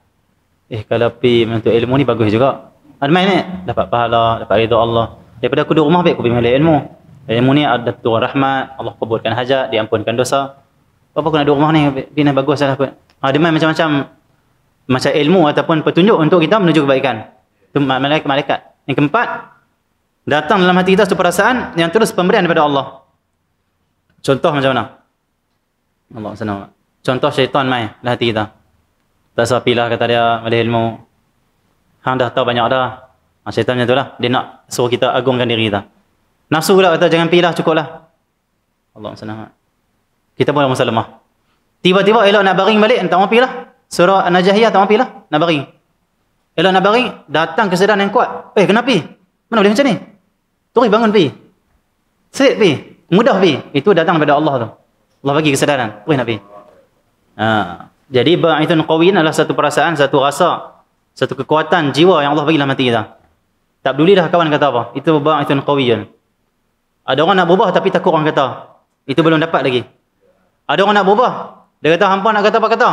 Eh, kalau pi untuk ilmu ni bagus juga. Ada ha, main ni? Dapat pahala, dapat rida Allah. Daripada aku duduk rumah, baik aku pergi ilmu. Ilmu ni ada turun rahmat, Allah kuburkan hajat, diampunkan dosa apa aku nak duduk rumah ni bina bagus lah kot ha, dia main macam-macam macam ilmu ataupun petunjuk untuk kita menuju kebaikan itu malaikat-malaikat yang keempat datang dalam hati kita satu perasaan yang terus pemberian daripada Allah contoh macam mana Allah SWT contoh syaitan main dalam hati kita tak sepi lah, kata dia ada ilmu Hang dah tahu banyak dah ha, syaitan macam tu lah dia nak suruh kita agungkan diri kita nafsu pula kata jangan pilih lah cukup lah Allah SWT kita pun masa lemah. Tiba-tiba elok nak baring balik, tak mampir lah. Surah An-Najahiyah tak mampir lah. Nak baring. Elok nak baring, datang kesedaran yang kuat. Eh, kenapa pi? Mana boleh macam ni? Turi bangun pi. Sedih pi. Mudah pi. Itu datang daripada Allah tu. Allah bagi kesedaran. Turi nak pi. Ha. Jadi, ba'itun qawin adalah satu perasaan, satu rasa. Satu kekuatan jiwa yang Allah bagilah mati kita. Tak peduli dah kawan kata apa. Itu ba'itun qawin. Ada orang nak berubah tapi takut orang kata. Itu belum dapat lagi. Ada orang nak berubah. Dia kata, hampa nak kata apa kata?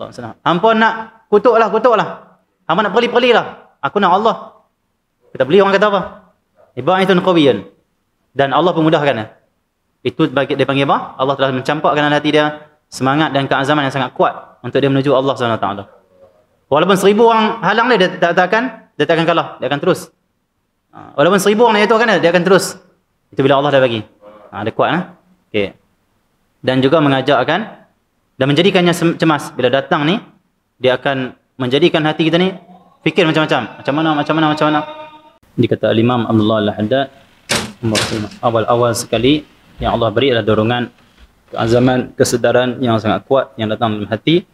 Allah Hampa nak kutuk lah, kutuk lah. Hampa nak perli-perli lah. Aku nak Allah. Kita beli orang kata apa? Iba'itun qawiyun. Dan Allah pemudahkan dia. Itu bagi dia panggil apa? Allah telah mencampakkan dalam hati dia semangat dan keazaman yang sangat kuat untuk dia menuju Allah SWT. Walaupun seribu orang halang dia, dia tak, akan, dia tak akan kalah. Dia akan terus. Ha, walaupun seribu orang nak jatuhkan dia, dia akan terus. Itu bila Allah dah bagi. Ha, dia kuat. Ha? Okay dan juga mengajakkan dan menjadikannya cemas bila datang ni dia akan menjadikan hati kita ni fikir macam-macam macam mana macam mana macam mana dikata al-imam Abdullah al-Haddad awal-awal sekali yang Allah beri adalah dorongan keazaman kesedaran yang sangat kuat yang datang dalam hati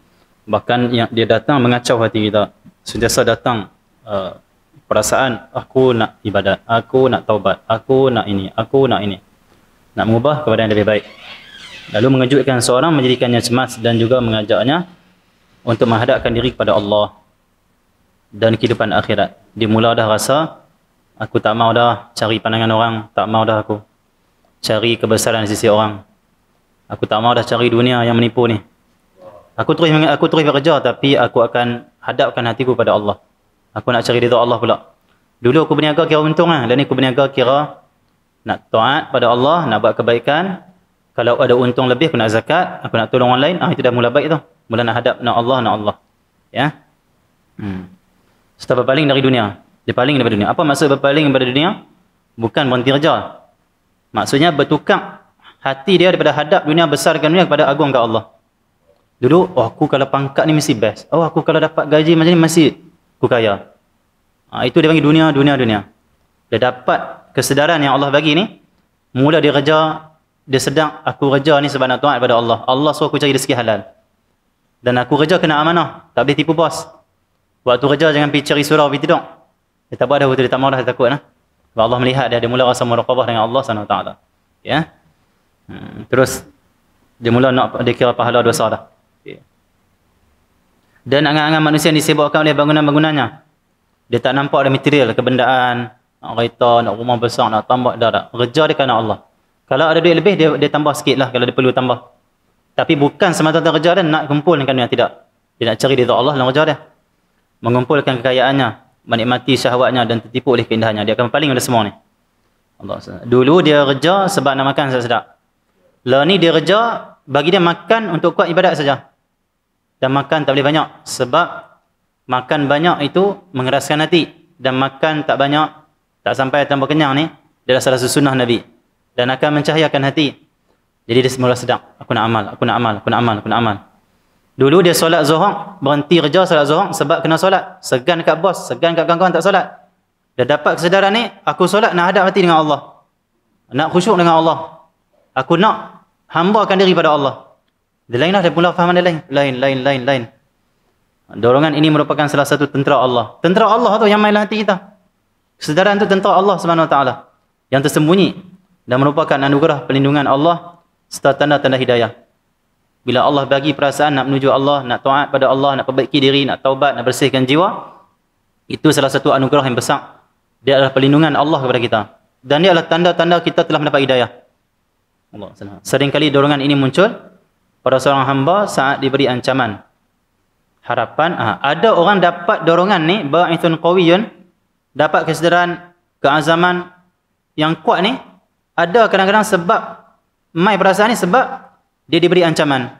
bahkan yang dia datang mengacau hati kita sentiasa datang uh, perasaan aku nak ibadat aku nak taubat aku nak ini aku nak ini nak mengubah kepada yang lebih baik Lalu mengejutkan seorang menjadikannya cemas dan juga mengajaknya untuk menghadapkan diri kepada Allah dan kehidupan akhirat. Dia mula dah rasa, aku tak mau dah cari pandangan orang, tak mau dah aku cari kebesaran sisi orang. Aku tak mau dah cari dunia yang menipu ni. Aku terus aku terus bekerja tapi aku akan hadapkan hatiku pada Allah. Aku nak cari ridha Allah pula. Dulu aku berniaga kira untung lah. Dan ni aku berniaga kira nak taat pada Allah, nak buat kebaikan, kalau ada untung lebih aku nak zakat, aku nak tolong orang lain, ah itu dah mula baik tu. Mula nak hadap nak Allah, nak Allah. Ya. Hmm. Setelah berpaling dari dunia. paling daripada dunia. Apa maksud berpaling daripada dunia? Bukan berhenti kerja. Maksudnya bertukar hati dia daripada hadap dunia, besarkan dunia kepada agung ke Allah. Dulu, oh aku kalau pangkat ni mesti best. Oh aku kalau dapat gaji macam ni mesti ku kaya. Ha, itu dia panggil dunia, dunia, dunia. Dia dapat kesedaran yang Allah bagi ni, mula dia kerja, dia sedang aku kerja ni sebab nak taat pada Allah. Allah suruh aku cari rezeki halal. Dan aku kerja kena amanah. Tak boleh tipu bos. Waktu kerja jangan pergi cari surau pergi tidur. Dia tak buat dah waktu dia tak marah, dia takut. Nah? Sebab Allah melihat dia, dia mula rasa muraqabah dengan Allah SWT. Ya? Hmm, terus, dia mula nak dia kira pahala dosa dah. Yeah. Dan angan-angan manusia yang disebabkan oleh bangunan-bangunannya. Dia tak nampak ada material, kebendaan, nak kereta, nak rumah besar, nak tambak, dah dah. Kerja dia kena Allah. Kalau ada duit lebih, dia, dia tambah sikit lah kalau dia perlu tambah. Tapi bukan semata-mata kerja dia nak kumpulkan yang tidak. Dia nak cari rida Allah dalam kerja dia. Mengumpulkan kekayaannya, menikmati syahwatnya dan tertipu oleh keindahannya. Dia akan paling ada semua ni. Allah SWT. Dulu dia kerja sebab nak makan sedap-sedap. Lah ni dia kerja bagi dia makan untuk kuat ibadat saja. Dan makan tak boleh banyak sebab makan banyak itu mengeraskan hati dan makan tak banyak tak sampai tambah kenyang ni dia adalah salah satu sunnah Nabi dan akan mencahayakan hati. Jadi dia semula sedang. Aku nak amal, aku nak amal, aku nak amal, aku nak amal. Dulu dia solat zuhur, berhenti kerja solat zuhur sebab kena solat. Segan kat bos, segan kat kawan-kawan tak solat. Dia dapat kesedaran ni, aku solat nak hadap hati dengan Allah. Nak khusyuk dengan Allah. Aku nak hamba akan diri pada Allah. Dia lainlah, dia pula faham dia lain. Lain, lain, lain, lain. Dorongan ini merupakan salah satu tentera Allah. Tentera Allah tu yang mainlah hati kita. Kesedaran tu tentera Allah SWT. Yang tersembunyi dan merupakan anugerah pelindungan Allah serta tanda-tanda hidayah. Bila Allah bagi perasaan nak menuju Allah, nak taat pada Allah, nak perbaiki diri, nak taubat, nak bersihkan jiwa, itu salah satu anugerah yang besar. Dia adalah pelindungan Allah kepada kita. Dan dia adalah tanda-tanda kita telah mendapat hidayah. Allah Seringkali dorongan ini muncul pada seorang hamba saat diberi ancaman. Harapan, aha, ada orang dapat dorongan ni, ba'ithun qawiyun, dapat kesedaran, keazaman yang kuat ni, ada kadang-kadang sebab mai perasaan ni sebab dia diberi ancaman.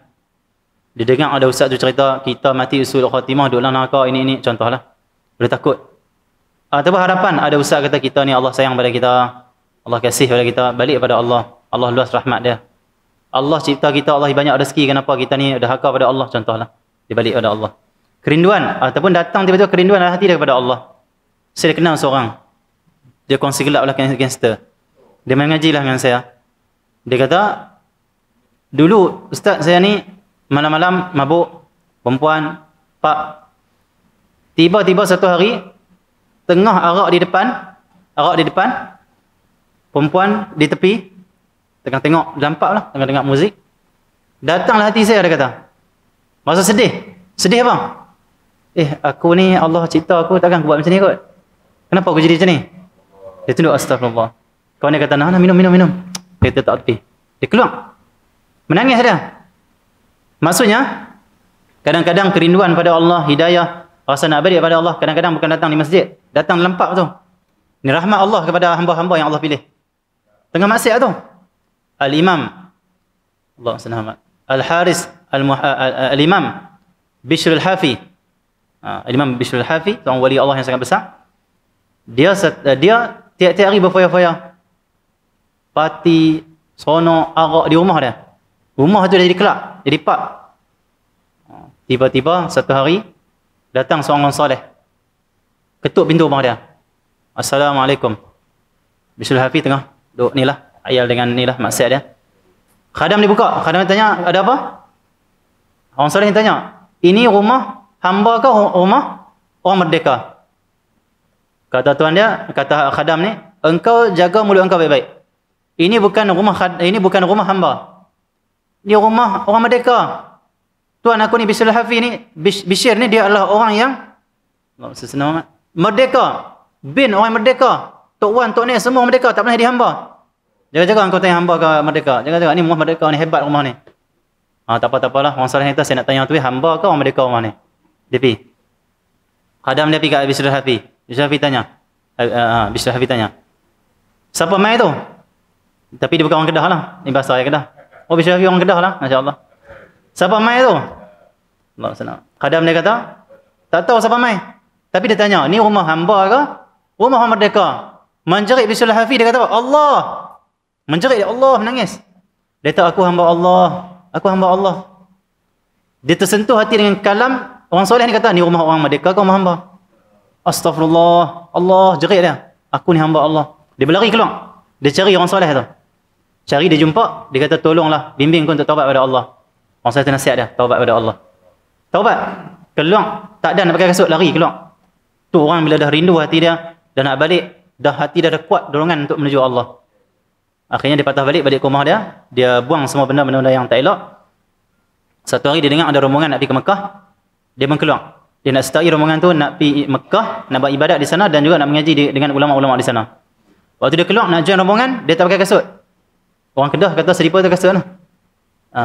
Dia dengar ada ustaz tu cerita kita mati usul khatimah duduklah neraka ini ini contohlah. Boleh takut. Ataupun ah, harapan ada ustaz kata kita ni Allah sayang pada kita. Allah kasih pada kita balik pada Allah. Allah luas rahmat dia. Allah cipta kita Allah banyak rezeki kenapa kita ni ada hak pada Allah contohlah. Dia balik pada Allah. Kerinduan ah, ataupun datang tiba-tiba kerinduan dalam hati dia kepada Allah. Saya kenal seorang dia kongsi gelap lah gangster. Dia main lah dengan saya. Dia kata, dulu ustaz saya ni malam-malam mabuk perempuan, pak. Tiba-tiba satu hari, tengah arak di depan, arak di depan, perempuan di tepi, tengah tengok, lampak lah, tengah dengar muzik. Datanglah hati saya, dia kata. Masa sedih. Sedih apa? Eh, aku ni Allah cipta aku, takkan aku buat macam ni kot? Kenapa aku jadi macam ni? Dia tunduk astagfirullah. Kawan dia kata, nah, nah, minum, minum, minum. Dia kata, tak peti. Eh. Dia keluar. Menangis dia. Maksudnya, kadang-kadang kerinduan pada Allah, hidayah, rasa nak beri kepada Allah, kadang-kadang bukan datang di masjid. Datang lempak pub tu. Ini rahmat Allah kepada hamba-hamba yang Allah pilih. Tengah maksiat tu. Al-Imam. Allah SWT. Al-Haris. Al-Imam. Bishrul Hafi. Ha, Al-Imam Bishrul Hafi. Tuan wali Allah yang sangat besar. Dia dia tiap-tiap hari berfoya-foya pati, sonok, arak di rumah dia. Rumah tu dah jadi kelab, jadi pub. Ha, tiba-tiba satu hari, datang seorang orang soleh. Ketuk pintu rumah dia. Assalamualaikum. Bishul Hafiz tengah duduk ni lah. Ayal dengan ni lah maksiat dia. Khadam dibuka. Khadam tanya, ada apa? Orang soleh tanya, ini rumah hamba ke rumah orang merdeka? Kata tuan dia, kata khadam ni, engkau jaga mulut engkau baik-baik. Ini bukan rumah ini bukan rumah hamba. Ini rumah orang merdeka. Tuan aku ni Bisyir Hafi ni, bisir ni dia adalah orang yang Allah Merdeka. Bin orang merdeka. Tok Wan, Tok Ni semua merdeka. Tak pernah jadi hamba. Jaga-jaga kau tanya hamba ke merdeka. Jaga-jaga. Ni rumah merdeka ni. Hebat rumah ni. Ha, tak apa-apa apa lah. Orang salah kita saya nak tanya tu. Eh, hamba ke orang merdeka rumah ni? Dia pergi. Kadang dia pergi ke Abis Rahafi. Abis Rahafi tanya. Eh, eh, Abis ha, Rahafi tanya. Siapa main tu? Tapi dia bukan orang Kedah lah. Ini bahasa orang Kedah. Oh, Bishrafi orang Kedah lah. Masya Allah. Siapa mai tu? Allah senang. Kadam dia kata, tak tahu siapa mai. Tapi dia tanya, ni rumah hamba ke? Rumah orang merdeka. Menjerit Bishul Hafi, dia kata, Allah. Menjerit, Allah menangis. Dia tahu, aku hamba Allah. Aku hamba Allah. Dia tersentuh hati dengan kalam. Orang soleh ni kata, ni rumah orang merdeka ke rumah hamba? Astaghfirullah, Allah, jerit dia. Aku ni hamba Allah. Dia berlari keluar. Dia cari orang soleh tu. Cari dia jumpa, dia kata tolonglah, bimbing kau untuk taubat kepada Allah. Orang saya tu nasihat dia, taubat kepada Allah. Taubat. Keluar, tak ada nak pakai kasut, lari keluar. Tu orang bila dah rindu hati dia, dah nak balik, dah hati dah ada kuat dorongan untuk menuju Allah. Akhirnya dia patah balik balik ke rumah dia, dia buang semua benda-benda yang tak elok. Satu hari dia dengar ada rombongan nak pergi ke Mekah, dia pun keluar. Dia nak setai rombongan tu nak pergi Mekah, nak buat ibadat di sana dan juga nak mengaji dengan ulama-ulama di sana. Waktu dia keluar nak join rombongan, dia tak pakai kasut orang Kedah kata seripa tu kasut lah. Ha.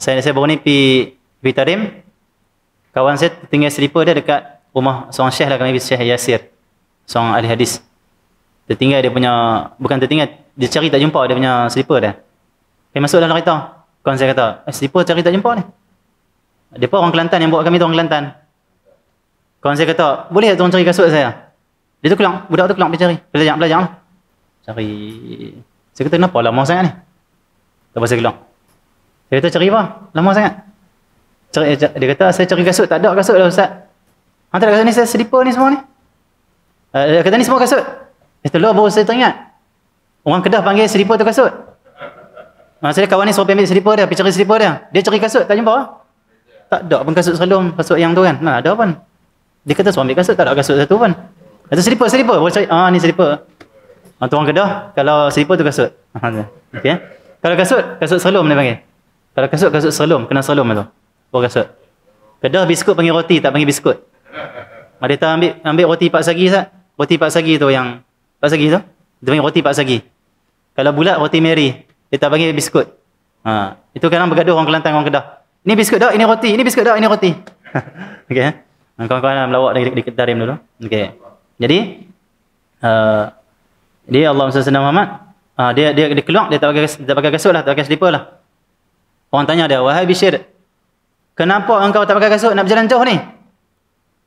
Saya, saya baru ni pi pi Tarim. Kawan saya tinggal seripa dia dekat rumah seorang syekh lah kami syekh Yasir. Seorang ahli hadis. Tertinggal dia punya bukan tertinggal dia cari tak jumpa dia punya seripa dia. Kami masuk dalam kereta. Kawan saya kata, eh, "Seripa cari tak jumpa ni." Dia pun orang Kelantan yang bawa kami tu orang Kelantan. Kawan saya kata, "Boleh tak tolong cari kasut saya?" Dia tu keluar, budak tu keluar pergi cari. Belajar belajar. Cari saya kata, kenapa lama sangat ni? Lepas saya keluar. Saya kata, cari apa? Lama sangat. Cari, eh, dia kata, saya cari kasut. Tak ada kasut lah, Ustaz. Hang tak ada kasut ni, saya selipar ni semua ni. Uh, dia kata, ni semua kasut. Dia telur baru saya teringat. Orang Kedah panggil selipar tu kasut. Maksudnya ah, kawan ni suruh ambil selipar dia, pergi cari selipar dia. Dia cari kasut, tak jumpa lah. Tak ada pun kasut selum, kasut yang tu kan. Nah, ada pun. Dia kata suami kasut, tak ada kasut satu pun. Kata selipar, selipar. Ah, ni selipar. Ah tuang kedah, kalau selipar tu kasut. Okey. Kalau kasut, kasut selum dia panggil. Kalau kasut, kasut selum, kena selum tu. Oh kasut. Kedah biskut panggil roti, tak panggil biskut. Ada tak ambil ambil roti pak sagi sat? Roti pak sagi tu yang pak sagi tu. Dia panggil roti pak sagi. Kalau bulat roti Mary, dia tak panggil biskut. Ha, itu kadang bergaduh orang Kelantan orang Kedah. Ini biskut dak, ini roti. Ini biskut dak, ini roti. (laughs) Okey. Eh. Ha, kawan-kawan melawak dari Darim dulu. Okey. Jadi uh, dia Allah SWT Muhammad. Uh, dia, dia, dia keluar, dia tak pakai, tak pakai kasut lah, tak pakai slipper lah. Orang tanya dia, wahai Bishir, kenapa engkau tak pakai kasut nak berjalan jauh ni?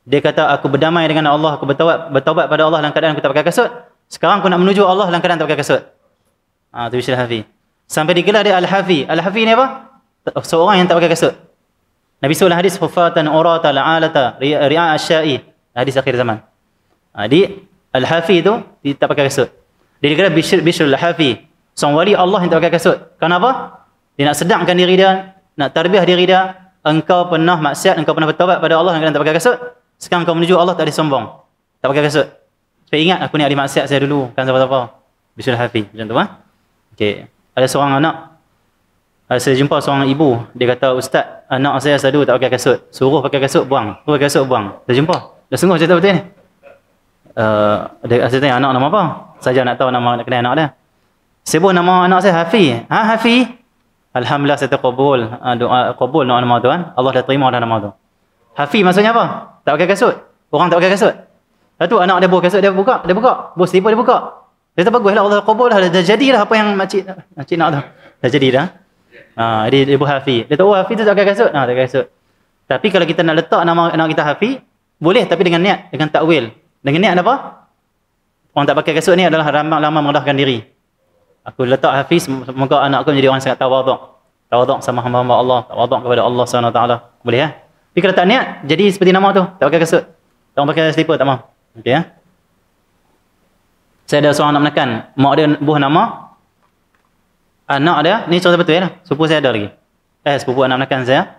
Dia kata, aku berdamai dengan Allah, aku bertawab, bertawab pada Allah dalam keadaan aku tak pakai kasut. Sekarang aku nak menuju Allah dalam keadaan tak pakai kasut. Ah, tu Bishir Hafi. Sampai digelar dia Al-Hafi. Al-Hafi ni apa? Seorang yang tak pakai kasut. Nabi SAW hadis, Hufatan urata la'alata ri'a asya'i. Hadis akhir zaman. Jadi, ha, Al-Hafi tu, dia tak pakai kasut. Dia kata bishr bishr lahafi. Sang wali Allah yang tak pakai kasut. Kenapa? Dia nak sedangkan diri dia, nak tarbiah diri dia. Engkau pernah maksiat, engkau pernah bertobat pada Allah dengan tak pakai kasut. Sekarang kau menuju Allah tak ada sombong. Tak pakai kasut. Saya ingat aku ni ada maksiat saya dulu. Kan siapa-siapa. Bishr lahafi. Macam tu. Ha? Okay. Ada seorang anak. Saya jumpa seorang ibu. Dia kata, Ustaz, anak saya selalu tak pakai kasut. Suruh pakai kasut, buang. Suruh pakai kasut, buang. Saya jumpa. Dah sungguh cerita betul ni. Uh, eh, saya tanya anak nama apa? Saja nak tahu nama nak kenal anak dia. Sebut nama anak saya Hafi. Ha Hafi. Alhamdulillah saya terkabul. Uh, doa kabul doa nama tuan. Allah dah terima dah nama tu. Hafi maksudnya apa? Tak pakai kasut. Orang tak pakai kasut. Lepas anak dia buka kasut dia buka, dia buka. Bos selipar dia buka. Dia kata baguslah Allah kabul dah, dah jadilah apa yang makcik makcik nak tu. Dah jadi dah. Ha, ah, jadi dia buat Hafi. Dia tahu oh, Hafi tu tak pakai kasut. Ha, tak pakai kasut. Tapi kalau kita nak letak nama anak kita Hafi, boleh tapi dengan niat, dengan takwil. Dengan niat apa? Orang tak pakai kasut ni adalah ramai lama merendahkan diri. Aku letak Hafiz, semoga anak aku menjadi orang sangat tawaduk. Tawaduk sama hamba-hamba Allah. Tawaduk kepada Allah SWT. Boleh ya? Eh? Tapi kalau tak niat, jadi seperti nama tu. Tak pakai kasut. Tak pakai slipper, tak mahu. Okey Eh? Saya ada seorang anak menekan. Mak dia buah nama. Anak dia, ni cerita betul ya? Sepupu saya ada lagi. Eh, sepupu anak menekan saya.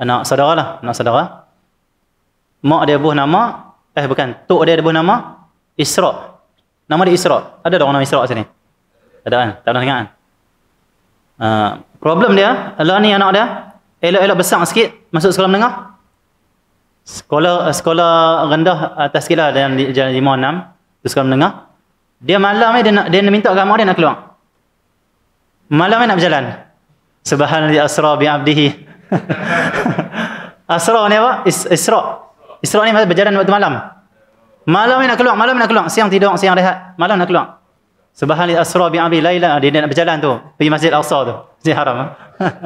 Anak saudara lah. Anak saudara. Mak dia buah nama, Eh bukan, tok dia ada nama Isra. Nama dia Isra. Ada orang nama Isra sini? Ada kan? Tak pernah dengar kan? Uh, problem dia, Allah ni anak dia, elok-elok besar sikit, masuk sekolah menengah. Sekolah eh, sekolah rendah atas sikit lah, dalam 5-6, itu sekolah menengah. Dia malam ni, dia, nak, dia minta agama dia nak keluar. Malam ni nak berjalan. Subhanallah Asra bi Abdihi. (laughs) Asra ni apa? Is, Isra. Isra ni masa berjalan waktu malam. Malam ni nak keluar, malam ni nak keluar. Siang tidur, siang rehat. Malam nak keluar. Subhanallah Asra bin Abi Laila dia nak berjalan tu pergi Masjid Al-Aqsa tu. Masjid Haram.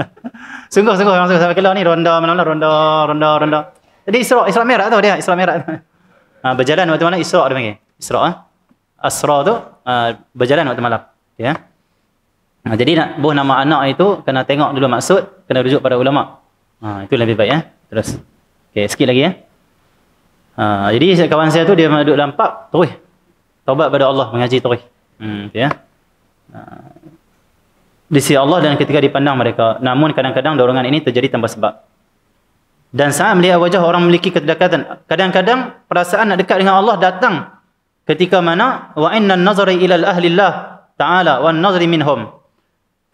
(laughs) sungguh sungguh memang sampai keluar ni ronda malam-malam ronda ronda ronda. Jadi Isra Isra Mi'raj tu dia Isra Mi'raj. Ha, (laughs) berjalan waktu malam Isra dia panggil. Isra ah. Ha? Asra tu ha, berjalan waktu malam. Okay, ya. Ha, jadi nak buah nama anak itu kena tengok dulu maksud, kena rujuk pada ulama. Ha, itu lebih baik ya. Terus. Okey, sikit lagi ya. Ha, jadi kawan saya tu dia duduk dalam pub, terus. Taubat pada Allah, mengaji terus. Hmm, okay, ya. Ha. Di sisi Allah dan ketika dipandang mereka. Namun kadang-kadang dorongan ini terjadi tanpa sebab. Dan saat melihat wajah orang memiliki kedekatan. Kadang-kadang perasaan nak dekat dengan Allah datang. Ketika mana? Wa inna nazari ahli Allah ta'ala wa nazari minhum.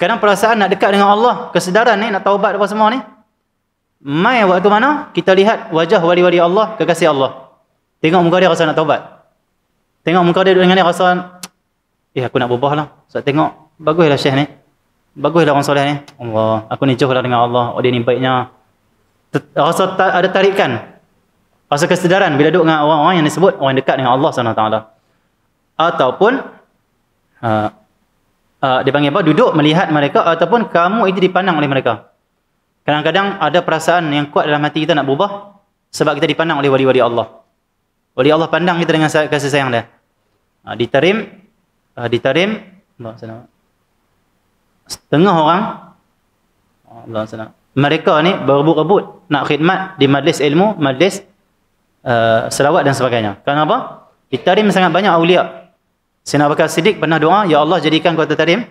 Kadang perasaan nak dekat dengan Allah. Kesedaran ni, nak taubat apa semua ni. Mai waktu mana kita lihat wajah wali-wali Allah, kekasih Allah. Tengok muka dia rasa nak taubat. Tengok muka dia duduk dengan dia rasa, eh aku nak berubah lah. So, tengok, baguslah syekh ni. Baguslah orang soleh ni. Allah, aku ni jauh dengan Allah. Oh, dia ni baiknya. Rasa ta- ada tarikan. Rasa kesedaran bila duduk dengan orang-orang yang disebut orang dekat dengan Allah SWT. Ataupun, uh, uh, dia apa? Duduk melihat mereka ataupun kamu itu dipandang oleh mereka. Kadang-kadang ada perasaan yang kuat dalam hati kita nak berubah sebab kita dipandang oleh wali-wali Allah. Wali Allah pandang kita dengan kasih sayang dia. Ha, ditarim, uh, ditarim, Allah SWT. Setengah orang, Allah SWT. Mereka ni berebut-rebut nak khidmat di majlis ilmu, majlis uh, selawat dan sebagainya. Kenapa? Ditarim sangat banyak awliya. Sina Bakar Siddiq pernah doa, Ya Allah jadikan kuat tertarim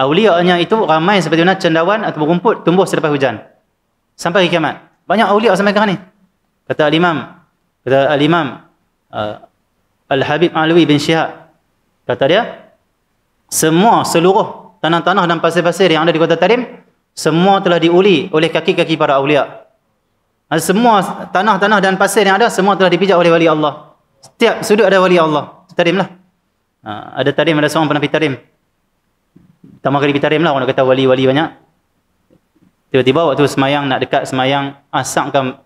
aulia itu ramai seperti mana cendawan atau rumput tumbuh selepas hujan. Sampai hari kiamat. Banyak aulia sampai sekarang ni. Kata Al-Imam. Kata Al-Imam. Uh, Al-Habib Alwi bin Syihab. Kata dia. Semua seluruh tanah-tanah dan pasir-pasir yang ada di kota Tarim. Semua telah diuli oleh kaki-kaki para aulia. Semua tanah-tanah dan pasir yang ada semua telah dipijak oleh wali Allah. Setiap sudut ada wali Allah. Tarim lah. Uh, ada Tarim, ada seorang pernah pergi Tarim. Tak maghrib tarim lah orang kata wali-wali banyak. Tiba-tiba waktu semayang nak dekat semayang asak kan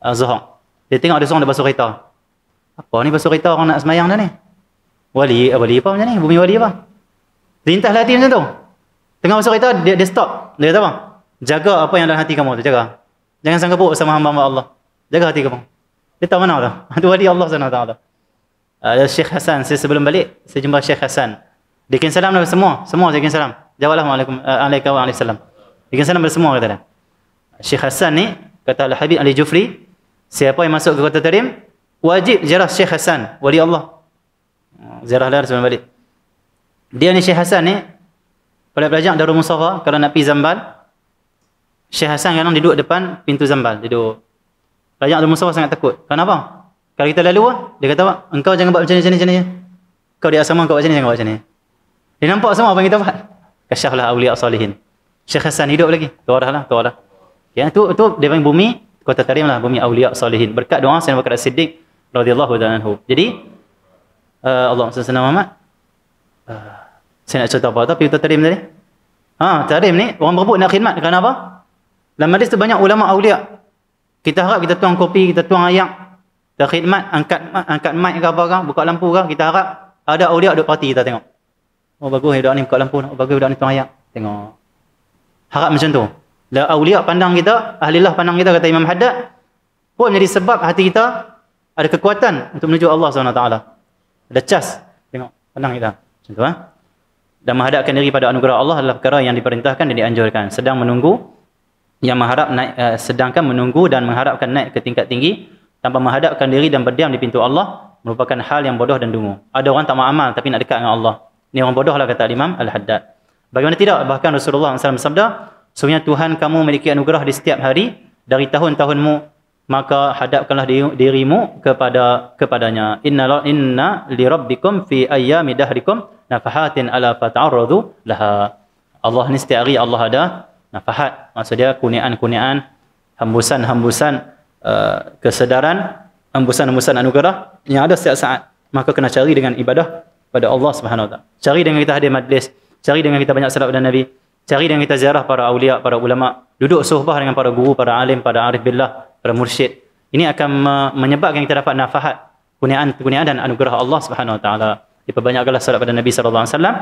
uh, zuhur. Dia tengok ada seorang dah basuh kereta. Apa ni basuh kereta orang nak semayang dah ni? Wali, eh, wali apa macam ni? Bumi wali apa? Lintas lah hati macam tu. Tengah basuh kereta dia, dia stop. Dia kata apa? Jaga apa yang dalam hati kamu tu, jaga. Jangan sangka buruk sama hamba-hamba Allah. Jaga hati kamu. Dia tahu mana tu? (laughs) Itu wali Allah SWT. Ada uh, Syekh Hassan. Saya sebelum balik, saya jumpa Syekh Hassan. Dia kena salam kepada semua. Semua dia kena salam. Jawablah Assalamualaikum. Uh, alaikum warahmatullahi Dia kena salam kepada semua katalah. Syekh Hassan ni, kata Al Habib Ali Jufri, siapa yang masuk ke kota Tarim, wajib jarah Syekh Hassan, wali Allah. Hmm, ziarah lah sebelum balik. Dia ni Syekh Hassan ni, pada belajar Darul Musafa, kalau nak pergi Zambal, Syekh Hassan kadang duduk depan pintu Zambal. Duduk. Pelajar Darul Musafa sangat takut. Kenapa? Kalau kita lalu, dia kata, engkau jangan buat macam ni, macam ni, ni. Kau di asrama, kau buat macam ni, jangan buat macam ni. Dia nampak semua apa yang kita buat. Kasyaflah awliya salihin. Syekh Hasan hidup lagi. dah lah, dah. Ya, tu, tu dia panggil bumi, kota Karim lah, bumi awliya salihin. Berkat doa Sayyidina Bakar Siddiq, radiyallahu ta'ala Jadi, uh, Allah SWT, uh, eh, saya nak cerita apa apa tapi kota Karim tadi. Ha, Karim ni, orang berebut nak khidmat. Kerana apa? Dalam hadis tu banyak ulama awliya. Kita harap kita tuang kopi, kita tuang ayam. Kita khidmat, angkat angkat mic ke apa kan, buka lampu kan, kita harap ada awliya duduk parti kita tengok. Oh bagus doa ni buka lampu. Oh bagus doa ni tuan ayat. Tengok. Harap macam tu. La awliya pandang kita, ahlillah pandang kita kata Imam Haddad pun jadi sebab hati kita ada kekuatan untuk menuju Allah SWT. Ada cas. Tengok pandang kita. Macam tu. Ha? Dan menghadapkan diri pada anugerah Allah adalah perkara yang diperintahkan dan dianjurkan. Sedang menunggu yang mengharap naik, uh, sedangkan menunggu dan mengharapkan naik ke tingkat tinggi tanpa menghadapkan diri dan berdiam di pintu Allah merupakan hal yang bodoh dan dungu. Ada orang tak mau amal tapi nak dekat dengan Allah. Ini orang bodoh lah kata Imam Al-Haddad. Bagaimana tidak? Bahkan Rasulullah SAW bersabda, Sebenarnya Tuhan kamu memiliki anugerah di setiap hari, dari tahun-tahunmu, maka hadapkanlah dirimu kepada kepadanya. Inna la inna li rabbikum fi ayyami dahrikum nafahatin ala fata'arradu laha. Allah ni setiap hari Allah ada nafahat. Maksud dia kuniaan-kuniaan, hembusan-hembusan uh, kesedaran, hembusan-hembusan anugerah yang ada setiap saat. Maka kena cari dengan ibadah pada Allah Subhanahu Wa Taala. Cari dengan kita hadir majlis, cari dengan kita banyak salat pada Nabi, cari dengan kita ziarah para awliya, para ulama, duduk sohbah dengan para guru, para alim, para arif billah, para mursyid. Ini akan menyebabkan kita dapat nafahat kurniaan kurniaan dan anugerah Allah Subhanahu Wa Taala. Diperbanyaklah salat pada Nabi Sallallahu Alaihi Wasallam.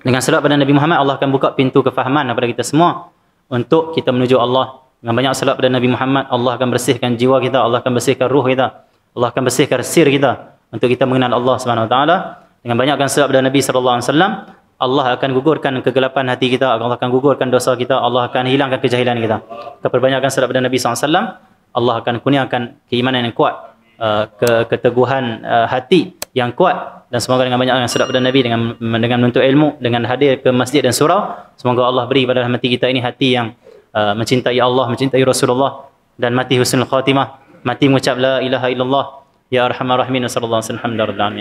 Dengan salat pada Nabi Muhammad Allah akan buka pintu kefahaman kepada kita semua untuk kita menuju Allah. Dengan banyak salat pada Nabi Muhammad Allah akan bersihkan jiwa kita, Allah akan bersihkan ruh kita, Allah akan bersihkan sir kita untuk kita mengenal Allah Subhanahu Wa Taala dengan banyakkan sebab dari Nabi Sallallahu Alaihi Wasallam Allah akan gugurkan kegelapan hati kita Allah akan gugurkan dosa kita Allah akan hilangkan kejahilan kita kita perbanyakkan sebab Nabi Sallallahu Alaihi Wasallam Allah akan kurniakan keimanan yang kuat uh, ke keteguhan uh, hati yang kuat dan semoga dengan banyak yang sedap pada Nabi dengan dengan menuntut ilmu dengan hadir ke masjid dan surau semoga Allah beri pada hati kita ini hati yang uh, mencintai Allah mencintai Rasulullah dan mati husnul khatimah mati mengucap la ilaha illallah Ya Rahman Rahimin Sallallahu Alaihi Wasallam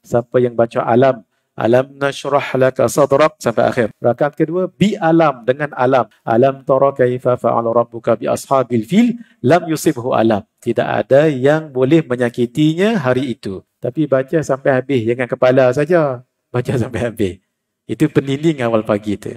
Siapa yang baca alam Alam nashrah laka sadrak sampai akhir. Rakaat kedua bi alam dengan alam. Alam tara kaifa fa'ala rabbuka bi ashabil fil lam yusibhu alam. Tidak ada yang boleh menyakitinya hari itu. Tapi baca sampai habis jangan kepala saja. Baca sampai habis. Itu pendinding awal pagi tu.